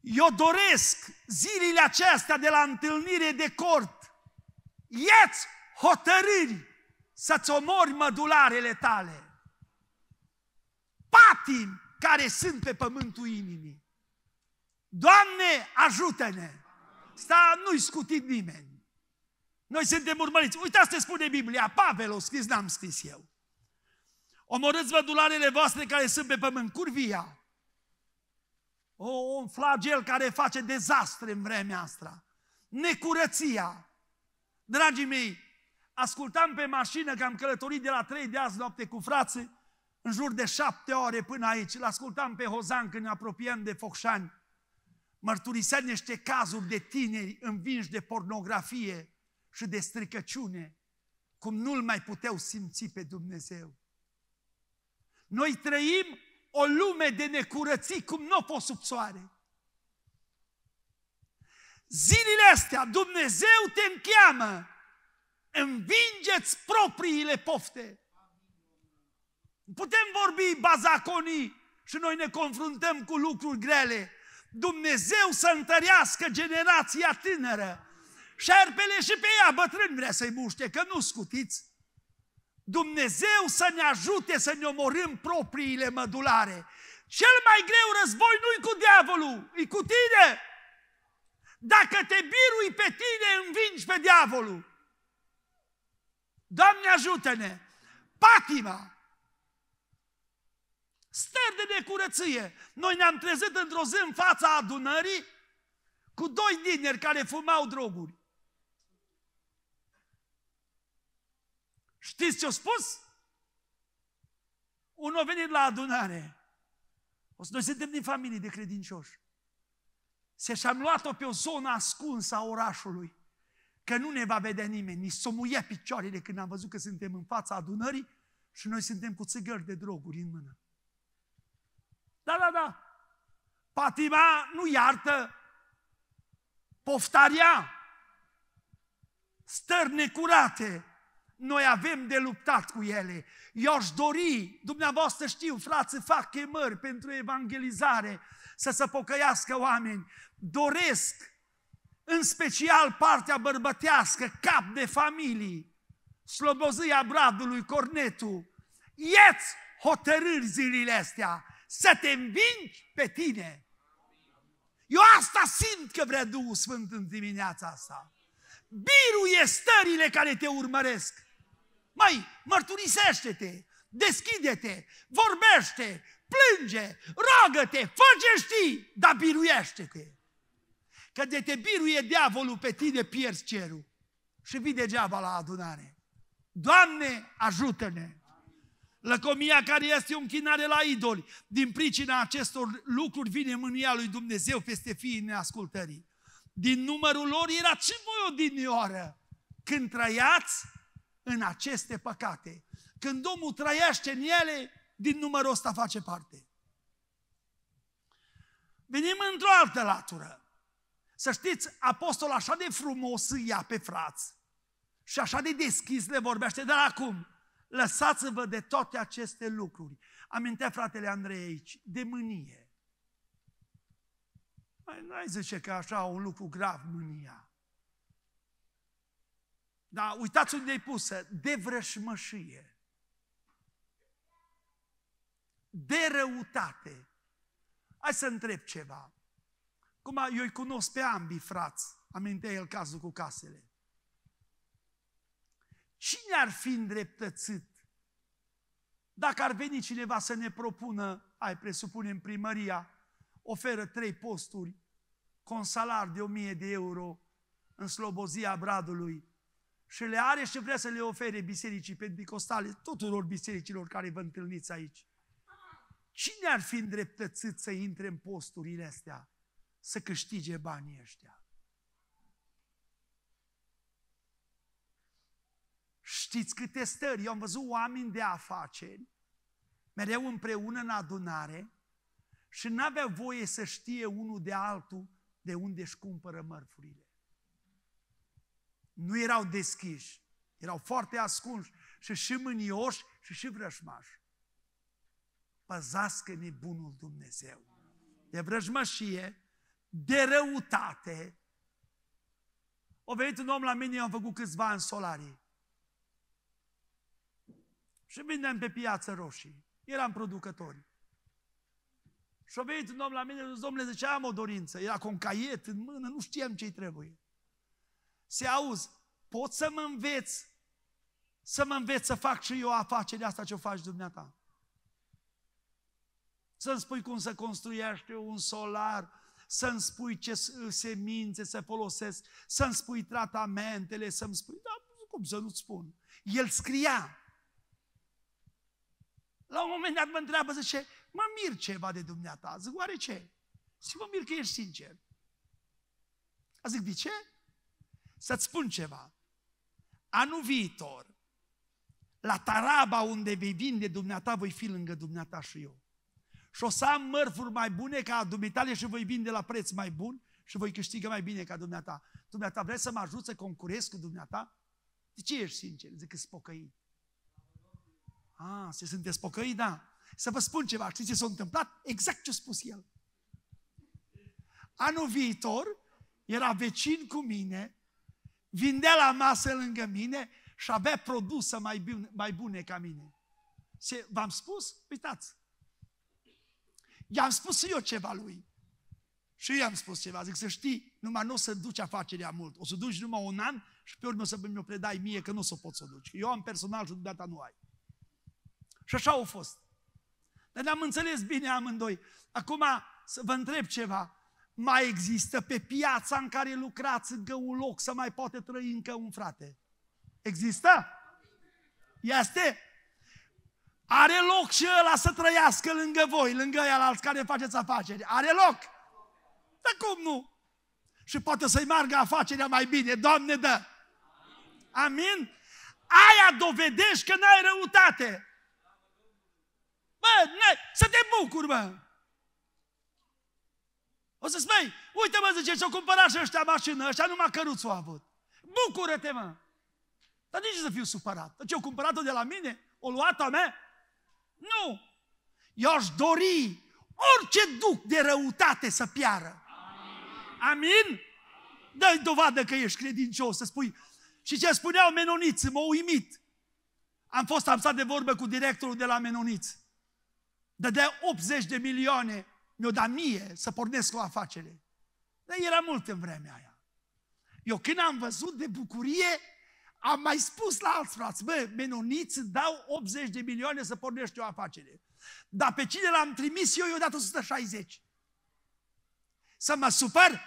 Eu doresc zilele acestea de la întâlnire de corp Ieți hotărâri să-ți omori mădularele tale. Patim care sunt pe pământul inimii. Doamne, ajută-ne! Sta nu-i scutit nimeni. Noi suntem urmăriți. Uitați ce spune Biblia. Pavel o scris, n-am scris eu. Omorâți vădularele voastre care sunt pe pământ. Curvia. O, un flagel care face dezastre în vremea asta. Necurăția. Dragii mei, ascultam pe mașină că am călătorit de la trei de azi noapte cu frații, în jur de șapte ore până aici. Îl ascultam pe Hozan când ne apropiem de Focșani. Mărturisea niște cazuri de tineri învinși de pornografie și de stricăciune, cum nu-L mai puteau simți pe Dumnezeu. Noi trăim o lume de necurății cum nu o fost sub soare. Zilele astea Dumnezeu te încheamă, Învingeți propriile pofte. Putem vorbi bazaconii și noi ne confruntăm cu lucruri grele. Dumnezeu să întărească generația tânără. Șerpele și pe ea bătrâni vrea să-i muște, că nu scutiți. Dumnezeu să ne ajute să ne omorâm propriile mădulare. Cel mai greu război nu-i cu diavolul, e cu tine. Dacă te birui pe tine, învingi pe diavolul. Doamne ajută-ne! Patima! Stări de necurăție. Noi ne-am trezit într-o zi în fața adunării cu doi dineri care fumau droguri. Știți ce au spus? Unul a venit la adunare. O Noi suntem din familie de credincioși. Se și-am luat-o pe o zonă ascunsă a orașului, că nu ne va vedea nimeni, ni s-o muie picioarele când am văzut că suntem în fața adunării și noi suntem cu țigări de droguri în mână. Da, da, da. Patima nu iartă poftaria, stări necurate, noi avem de luptat cu ele. Eu aș dori, dumneavoastră știu, frați, fac chemări pentru evangelizare, să se pocăiască oameni. Doresc, în special partea bărbătească, cap de familii, slobozia bradului, cornetul. Ieți hotărâri zilele astea să te învingi pe tine. Eu asta simt că vrea Duhul Sfânt în dimineața asta. Biruie stările care te urmăresc. Mai mărturisește-te, deschide-te, vorbește, plânge, roagă-te, fă ce știi, dar biruiește-te. Că de te biruie diavolul pe tine, pierzi cerul. Și vii degeaba la adunare. Doamne, ajută-ne! Lăcomia care este o închinare la idoli. Din pricina acestor lucruri vine mânia lui Dumnezeu peste fiii neascultării. Din numărul lor era ce voi odinioară când trăiați în aceste păcate. Când omul trăiește în ele, din numărul ăsta face parte. Venim într-o altă latură. Să știți, apostol așa de frumos îi ia pe frați și așa de deschis le vorbește, dar acum lăsați-vă de toate aceste lucruri. Amintea fratele Andrei aici, de mânie. Mai nu ai zice că așa un lucru grav mânia. Dar uitați unde e pusă, de vrășmășie de răutate. Hai să întreb ceva. Cum eu îi cunosc pe ambii frați, amintea el cazul cu casele. Cine ar fi îndreptățit dacă ar veni cineva să ne propună, ai presupune în primăria, oferă trei posturi cu un salar de 1000 de euro în slobozia Bradului și le are și vrea să le ofere bisericii pentecostale, tuturor bisericilor care vă întâlniți aici. Cine ar fi îndreptățit să intre în posturile astea, să câștige banii ăștia? Știți câte stări? Eu am văzut oameni de afaceri, mereu împreună în adunare, și n-aveau voie să știe unul de altul de unde își cumpără mărfurile. Nu erau deschiși, erau foarte ascunși și și mânioși și și vrășmași păzască ne bunul Dumnezeu de vrăjmășie, de răutate. O venit un om la mine, i am făcut câțiva în solarii. Și vindeam pe piață roșii. Eram producători. Și a venit un om la mine, domnule, zice, am o dorință. Era cu un caiet în mână, nu știam ce-i trebuie. Se auz pot să mă înveți, să mă înveți să fac și eu afacerea asta ce o faci dumneata. Să-mi spui cum să construiești un solar, să-mi spui ce semințe să folosesc, să-mi spui tratamentele, să-mi spui... Dar cum să nu-ți spun? El scria. La un moment dat mă întreabă, zice, mă mir ceva de dumneata. Zic, oare ce? Și mă mir că ești sincer. A zic, de ce? Să-ți spun ceva. Anul viitor, la Taraba unde vei vinde dumneata, voi fi lângă dumneata și eu și o să am mărfuri mai bune ca dumitale și voi vinde la preț mai bun și voi câștiga mai bine ca dumneata. Dumneata, vrei să mă ajut să concurez cu dumneata? De ce ești sincer? Zic că sunt pocăit. A, se sunteți pocăit, da. Să vă spun ceva, știți ce s-a întâmplat? Exact ce a spus el. Anul viitor era vecin cu mine, vindea la masă lângă mine și avea produse mai bune, mai bune ca mine. Se, v-am spus? Uitați, I-am spus eu ceva lui. Și eu i-am spus ceva, zic să știi, numai nu o să duci afacerea mult. O să duci numai un an și pe urmă o să mi-o predai mie că nu o să pot să o duci. Eu am personal și data nu ai. Și așa au fost. Dar ne-am înțeles bine amândoi. Acum să vă întreb ceva. Mai există pe piața în care lucrați încă un loc să mai poate trăi încă un frate? Există? Este? Are loc și ăla să trăiască lângă voi, lângă alți care faceți afaceri. Are loc. Dar cum nu? Și poate să-i margă afacerea mai bine. Doamne, dă! Amin? Aia dovedești că n-ai răutate. Bă, n-ai, să te bucuri, bă! O să spui, uite mă, zice, și-au cumpărat și ăștia mașină, ăștia numai căruțul a avut. Bucură-te, mă! Dar nici să fiu supărat. Deci au cumpărat-o de la mine, o luat-o a mea, nu! Eu aș dori orice duc de răutate să piară. Amin? Amin? Dă-i dovadă că ești credincios, să spui. Și ce spuneau menoniți, mă uimit. Am fost, am stat de vorbă cu directorul de la menoniți. Dădea 80 de milioane, mi-o da mie să pornesc o afacere. Dar era mult în vremea aia. Eu când am văzut de bucurie, am mai spus la alți frați, bă, menoniți dau 80 de milioane să pornești o afacere. Dar pe cine l-am trimis eu, i-o dat 160. Să mă supăr?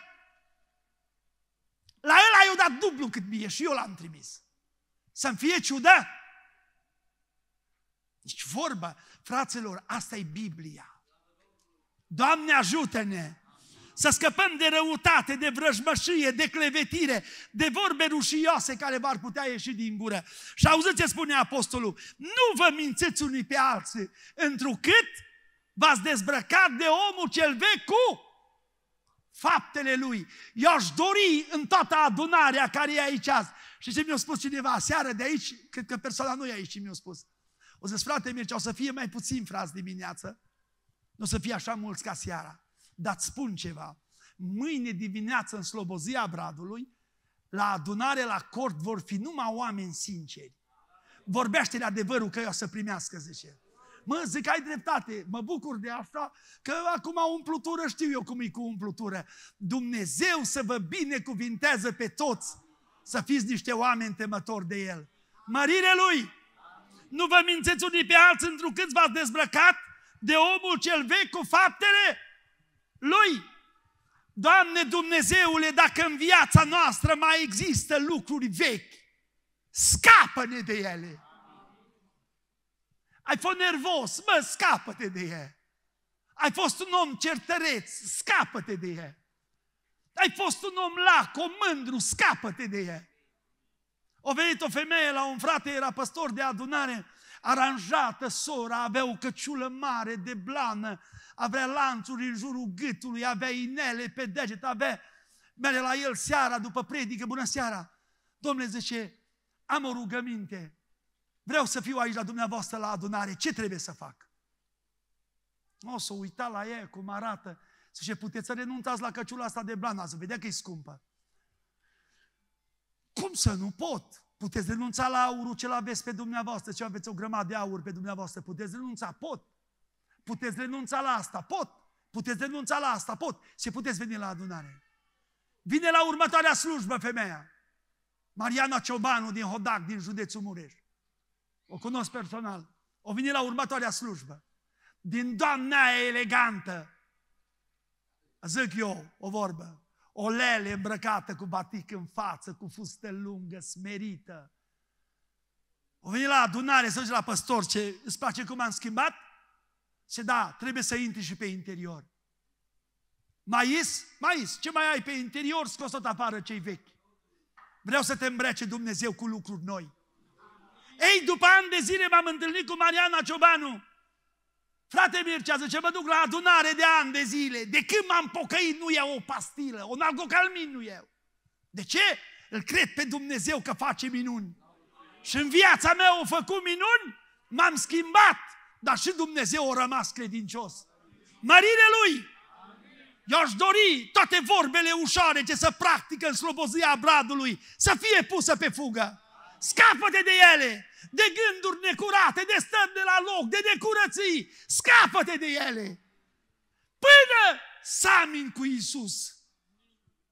La el i dat dublu cât mie și eu l-am trimis. Să-mi fie ciudă? Nici deci vorba, fraților, asta e Biblia. Doamne ajută-ne! să scăpăm de răutate, de vrăjmășie, de clevetire, de vorbe rușioase care v-ar putea ieși din gură. Și auziți ce spune apostolul, nu vă mințeți unii pe alții, întrucât v-ați dezbrăcat de omul cel vechi cu faptele lui. Eu aș dori în toată adunarea care e aici azi. Și ce mi-a spus cineva seară de aici, cred că persoana nu e aici și mi-a spus. O zis, frate Mircea, o să fie mai puțin frați dimineață, nu o să fie așa mulți ca seara. Dar îți spun ceva. Mâine dimineață în Slobozia Bradului, la adunare, la cort, vor fi numai oameni sinceri. Vorbește de adevărul că eu o să primească, zice. Mă, zic, ai dreptate, mă bucur de asta, că acum umplutură știu eu cum e cu umplutură. Dumnezeu să vă binecuvintează pe toți, să fiți niște oameni temători de El. Mărire Lui! Nu vă mințeți unii pe alții întrucât v-ați dezbrăcat de omul cel vechi cu faptele lui. Doamne Dumnezeule, dacă în viața noastră mai există lucruri vechi, scapă-ne de ele. Ai fost nervos, mă, scapă-te de ele. Ai fost un om certăreț, scapă-te de el. Ai fost un om lacom, mândru, scapă-te de el. O venit o femeie la un frate, era păstor de adunare, aranjată, sora, avea o căciulă mare de blană, avea lanțuri în jurul gâtului, avea inele pe deget, avea... Merge la el seara după predică, bună seara! Domnule zice, am o rugăminte, vreau să fiu aici la dumneavoastră la adunare, ce trebuie să fac? O să uita la ea cum arată, zice, puteți să renunțați la căciula asta de blană, să vedea că e scumpă. Cum să nu pot? Puteți renunța la aurul ce aveți pe dumneavoastră, ce aveți o grămadă de aur pe dumneavoastră, puteți renunța, pot. Puteți renunța la asta, pot. Puteți renunța la asta, pot. Și puteți veni la adunare. Vine la următoarea slujbă femeia. Mariana Ciobanu din Hodac, din județul Mureș. O cunosc personal. O vine la următoarea slujbă. Din doamna elegantă, zic eu o vorbă, o lele îmbrăcată cu batic în față, cu fustă lungă, smerită. O veni la adunare să la păstor ce îți place cum am schimbat? Se da, trebuie să intri și pe interior. Mai Mais. Ce mai ai pe interior? Scos tot afară cei vechi. Vreau să te îmbrace Dumnezeu cu lucruri noi. Ei, după ani de zile m-am întâlnit cu Mariana Ciobanu Frate Mircea, zice, mă duc la adunare de ani, de zile. De când m-am pocăit, nu iau o pastilă, un algocalmin nu iau. De ce? Îl cred pe Dumnezeu că face minuni. Și în viața mea au făcut minuni, m-am schimbat, dar și Dumnezeu a rămas credincios. Mărire Lui! Eu aș dori toate vorbele ușoare ce se practică în slobozia bradului să fie pusă pe fugă. Scapă-te de ele! de gânduri necurate, de stări de la loc, de necurății. Scapă-te de ele! Până amin cu Isus.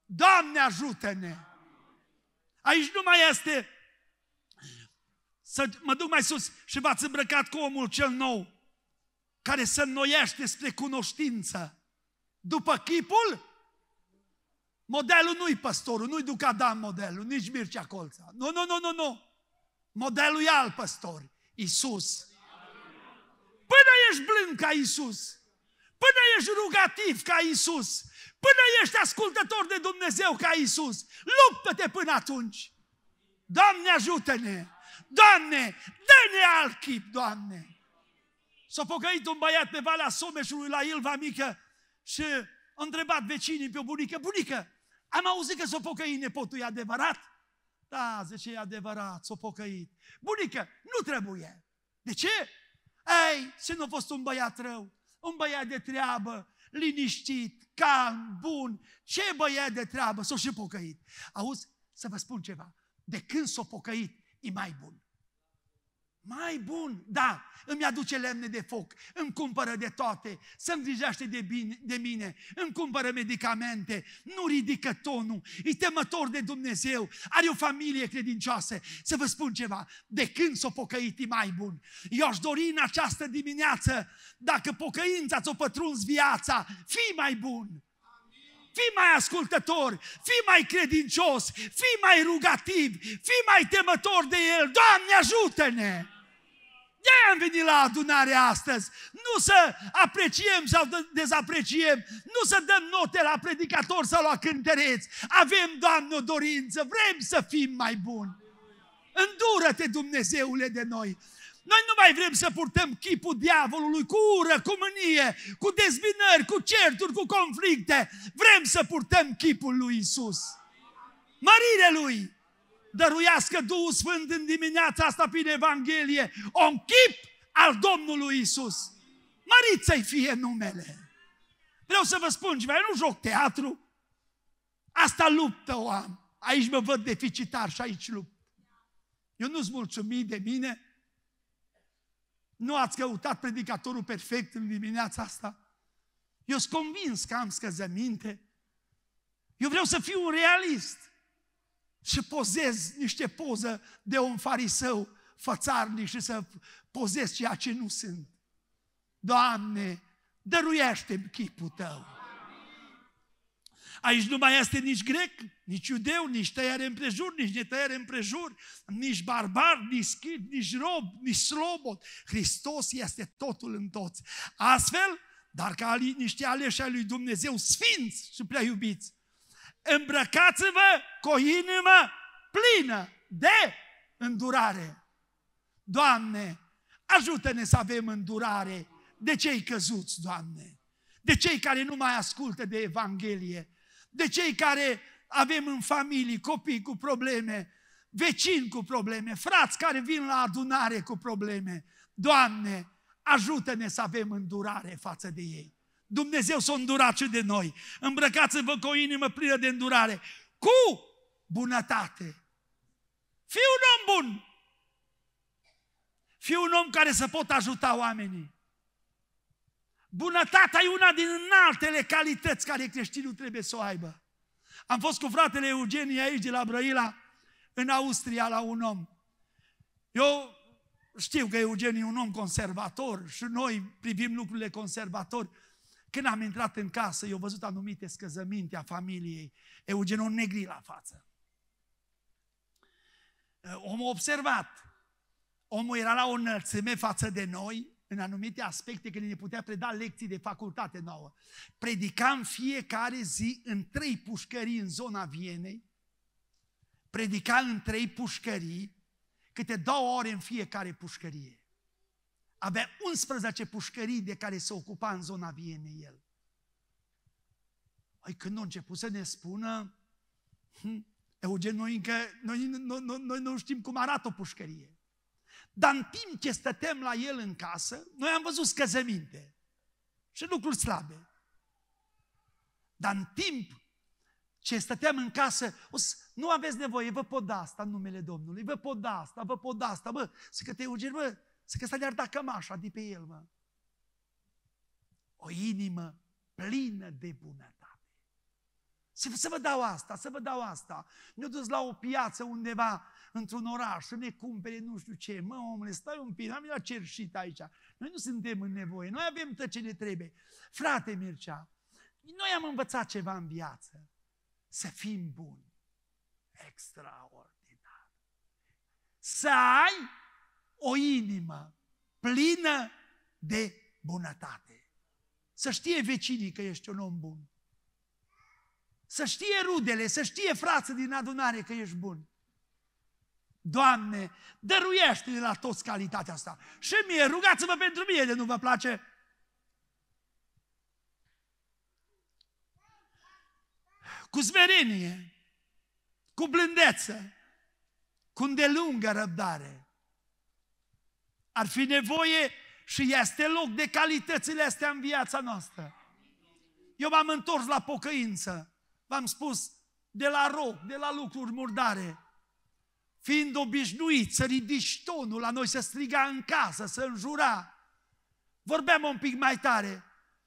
Doamne, ajută-ne! Aici nu mai este să mă duc mai sus și v-ați îmbrăcat cu omul cel nou care se înnoiește spre cunoștință. După chipul, modelul nu-i păstorul, nu-i Ducadam modelul, nici Mircea Colța. Nu, nu, nu, nu, nu. Modelul e al păstori, Isus. Până ești blând ca Isus, până ești rugativ ca Isus, până ești ascultător de Dumnezeu ca Isus, luptă-te până atunci. Doamne, ajută-ne! Doamne, dă-ne alt chip, Doamne! S-a pocăit un băiat pe Valea Someșului la Ilva Mică și a întrebat vecinii pe o bunică, bunică, am auzit că s-a pocăit nepotul, e adevărat? Da, zice, e adevărat, s-o pocăit. Bunică, nu trebuie. De ce? Ei, ce nu a fost un băiat rău, un băiat de treabă, liniștit, calm, bun. Ce băiat de treabă, s o și pocăit. Auzi, să vă spun ceva. De când s o pocăit, e mai bun. Mai bun, da, îmi aduce lemne de foc, îmi cumpără de toate, se îngrijește de, bine, de mine, îmi cumpără medicamente, nu ridică tonul, e temător de Dumnezeu, are o familie credincioasă. Să vă spun ceva, de când s-o pocăit e mai bun. Eu aș dori în această dimineață, dacă pocăința ți-o pătruns viața, fii mai bun fii mai ascultător, fii mai credincios, fii mai rugativ, fii mai temător de El. Doamne, ajută-ne! de am venit la adunare astăzi. Nu să apreciem sau dezapreciem, nu să dăm note la predicator sau la cântăreți. Avem, Doamne, o dorință, vrem să fim mai buni. Îndură-te, Dumnezeule, de noi. Noi nu mai vrem să purtăm chipul diavolului cu ură, cu mânie, cu dezbinări, cu certuri, cu conflicte. Vrem să purtăm chipul lui Isus. Mărire lui, Dăruiască Duhul Sfânt în dimineața asta prin Evanghelie un chip al Domnului Isus. măriță i fie numele. Vreau să vă spun ceva, eu nu joc teatru. Asta luptă o am. Aici mă văd deficitar și aici lupt. Eu nu s mulțumit de mine. Nu ați căutat predicatorul perfect în dimineața asta. Eu sunt convins că am scăzăminte. Eu vreau să fiu un realist și pozezi niște poză de un fariseu fățarnic și să pozezi ceea ce nu sunt. Doamne, dăruiește-mi chipul Tău. Aici nu mai este nici grec, nici iudeu, nici tăiere împrejur, nici netăiere împrejur, nici barbar, nici schid, nici rob, nici slobot. Hristos este totul în toți. Astfel, dar ca niște aleși ai lui Dumnezeu, sfinți și prea iubiți, îmbrăcați-vă cu o inimă plină de îndurare. Doamne, ajută-ne să avem îndurare de cei căzuți, Doamne, de cei care nu mai ascultă de Evanghelie, de cei care avem în familii copii cu probleme, vecini cu probleme, frați care vin la adunare cu probleme. Doamne, ajută-ne să avem îndurare față de ei. Dumnezeu s-a îndurat și de noi. Îmbrăcați-vă cu o inimă plină de îndurare, cu bunătate. Fii un om bun! Fii un om care să pot ajuta oamenii. Bunătatea e una din înaltele calități care creștinul trebuie să o aibă. Am fost cu fratele Eugenie aici de la Brăila, în Austria, la un om. Eu știu că Eugenie e un om conservator și noi privim lucrurile conservatori, când am intrat în casă, eu văzut anumite scăzăminte a familiei. Eugen negri la față. Uh, omul observat. Omul era la o înălțime față de noi, în anumite aspecte, când ne putea preda lecții de facultate nouă. Predicam fiecare zi în trei pușcării în zona Vienei, Predicam în trei pușcării, câte două ore în fiecare pușcărie. Avea 11 pușcării de care se ocupa în zona Vienei el. Ai păi când a început să ne spună, hm, Eugen, noi, încă, noi, noi, noi, noi nu știm cum arată o pușcărie. Dar în timp ce stăteam la el în casă, noi am văzut scăzăminte și lucruri slabe. Dar în timp ce stăteam în casă, o nu aveți nevoie, vă pot da asta în numele Domnului, vă pot da asta, vă pot da asta, bă, să că te Eugen, bă, să că s-a le cămașa de pe el, mă. O inimă plină de bunătate. Și să vă dau asta, să vă dau asta. Ne-a dus la o piață undeva, într-un oraș, să ne cumpere nu știu ce. Mă, omule, stai un pic, am la cerșit aici. Noi nu suntem în nevoie, noi avem tot ce ne trebuie. Frate Mircea, noi am învățat ceva în viață. Să fim buni. Extraordinar. Să ai o inimă plină de bunătate. Să știe vecinii că ești un om bun. Să știe rudele, să știe frață din adunare că ești bun. Doamne, dăruiește la toți calitatea asta. Și mie, rugați-vă pentru mine de nu vă place. Cu smerenie, cu blândeță, cu îndelungă răbdare, ar fi nevoie și este loc de calitățile astea în viața noastră. Eu m-am întors la pocăință. V-am spus, de la rog, de la lucruri murdare. Fiind obișnuit să ridici tonul la noi, să striga în casă, să înjura. Vorbeam un pic mai tare.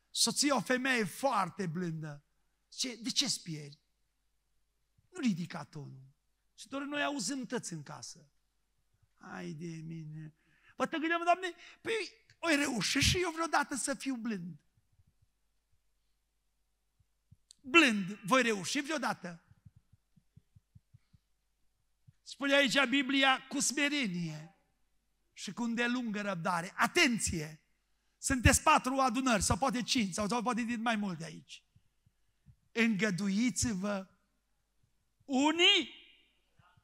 Soția o femeie foarte blândă. Ce, de ce spieri? Nu ridica tonul. Și doar noi auzim tăți în casă. Hai de mine, Poate te gândeam, Doamne, păi oi reuși și eu vreodată să fiu blând. Blând, voi reuși vreodată? Spune aici Biblia cu smerenie și cu îndelungă răbdare. Atenție! Sunteți patru adunări, sau poate cinci, sau, sau poate din mai multe aici. Îngăduiți-vă unii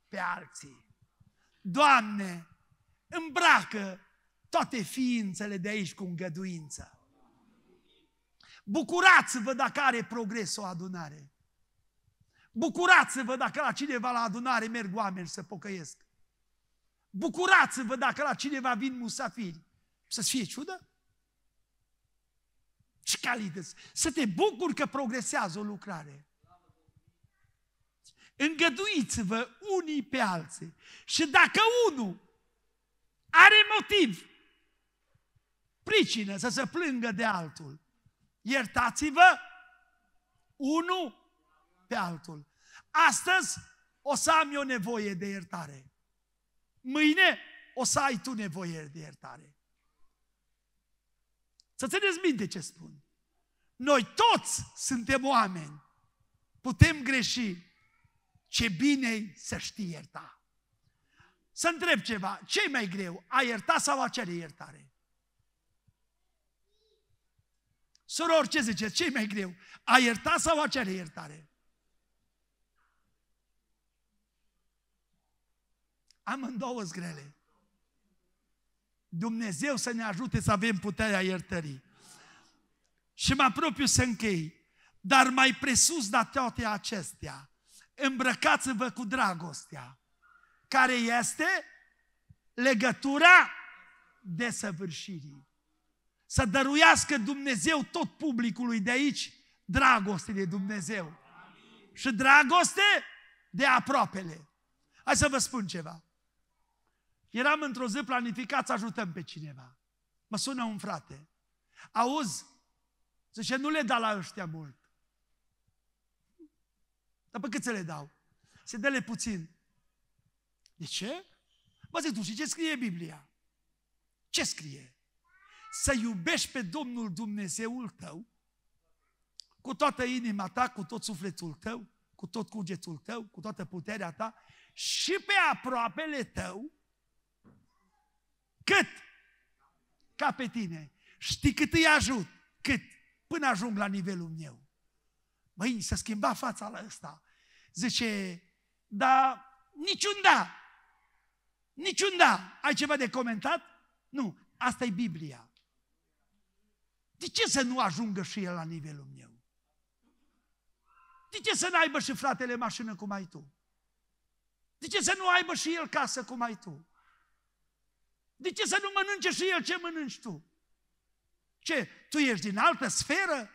pe alții. Doamne, îmbracă toate ființele de aici cu îngăduință. Bucurați-vă dacă are progres o adunare. Bucurați-vă dacă la cineva la adunare merg oameni să pocăiesc. Bucurați-vă dacă la cineva vin musafiri. Să fie ciudă? Ce calități! Să te bucuri că progresează o lucrare. Îngăduiți-vă unii pe alții. Și dacă unul are motiv, pricină să se plângă de altul. Iertați-vă unul pe altul. Astăzi o să am eu nevoie de iertare. Mâine o să ai tu nevoie de iertare. Să țineți minte ce spun. Noi toți suntem oameni. Putem greși. Ce bine să știi ierta să întreb ceva. ce mai greu? A ierta sau a cere iertare? Soror, ce ziceți? ce mai greu? A ierta sau a cere iertare? Amândouă sunt grele. Dumnezeu să ne ajute să avem puterea iertării. Și mă apropiu să închei. Dar mai presus de toate acestea, îmbrăcați-vă cu dragostea care este legătura desăvârșirii. Să dăruiască Dumnezeu tot publicului de aici dragoste de Dumnezeu. Și dragoste de aproapele. Hai să vă spun ceva. Eram într-o zi planificat să ajutăm pe cineva. Mă sună un frate. Auzi, zice, nu le da la ăștia mult. Dar pe cât să le dau? Se dă-le puțin. De ce? Mă zic, tu și ce scrie Biblia? Ce scrie? Să iubești pe Domnul Dumnezeul tău cu toată inima ta, cu tot sufletul tău, cu tot cugetul tău, cu toată puterea ta și pe aproapele tău cât? Ca pe tine. Știi cât îi ajut? Cât? Până ajung la nivelul meu. Măi, să schimba fața la ăsta. Zice, da, niciun da. Niciun da. Ai ceva de comentat? Nu. Asta e Biblia. De ce să nu ajungă și el la nivelul meu? De ce să n-aibă și fratele mașină cum ai tu? De ce să nu aibă și el casă cum ai tu? De ce să nu mănânce și el ce mănânci tu? Ce? Tu ești din altă sferă?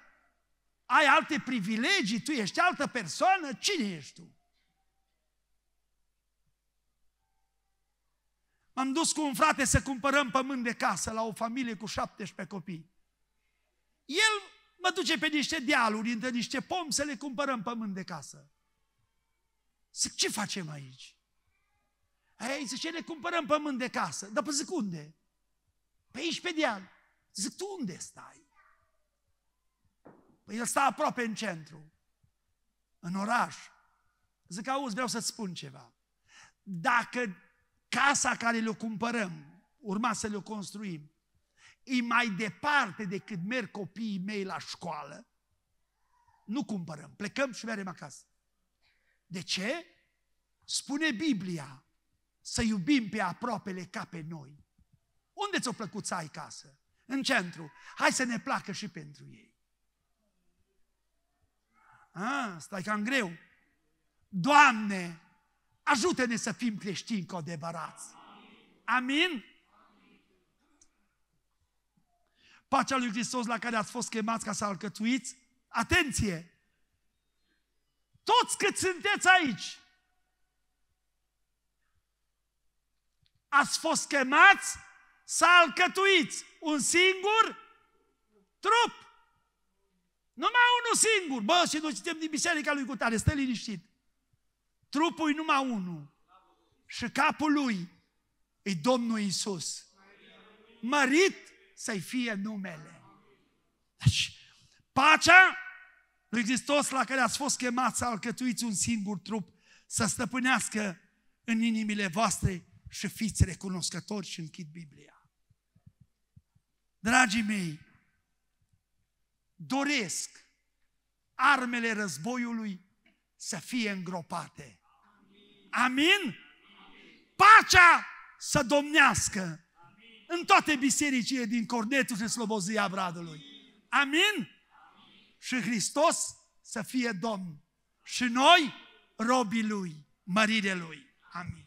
Ai alte privilegii? Tu ești altă persoană? Cine ești tu? M-am dus cu un frate să cumpărăm pământ de casă la o familie cu 17 copii. El mă duce pe niște dealuri, între niște pom să le cumpărăm pământ de casă. Zic, ce facem aici? Ei, zice, ne cumpărăm pământ de casă. Dar pe păi zic, unde? Pe aici, pe deal. Zic, tu unde stai? Păi el stă aproape în centru, în oraș. Zic, auzi, vreau să-ți spun ceva. Dacă Casa care le cumpărăm, urma să le construim, e mai departe decât merg copiii mei la școală, nu cumpărăm, plecăm și mergem acasă. De ce? Spune Biblia să iubim pe aproapele ca pe noi. Unde ți-o plăcut să ai casă? În centru. Hai să ne placă și pentru ei. Ah, stai cam greu. Doamne, Ajută-ne să fim creștini cu adevărați. Amin? Pacea lui Hristos la care ați fost chemați ca să alcătuiți. Atenție! Toți cât sunteți aici, ați fost chemați să alcătuiți un singur trup. Numai unul singur. Bă, și nu citim din biserica lui Cutare, stă liniștit. Trupul e numai unul. Și capul lui e Domnul Isus. Mărit să-i fie numele. Deci, pacea lui Hristos la care ați fost chemați să alcătuiți un singur trup, să stăpânească în inimile voastre și fiți recunoscători și închid Biblia. Dragii mei, doresc armele războiului să fie îngropate. Amin? Pacea să domnească în toate bisericile din Cornetul și Slobozia Bradului. Amin? Și Hristos să fie Domn. Și noi, robii Lui, mărire Lui. Amin.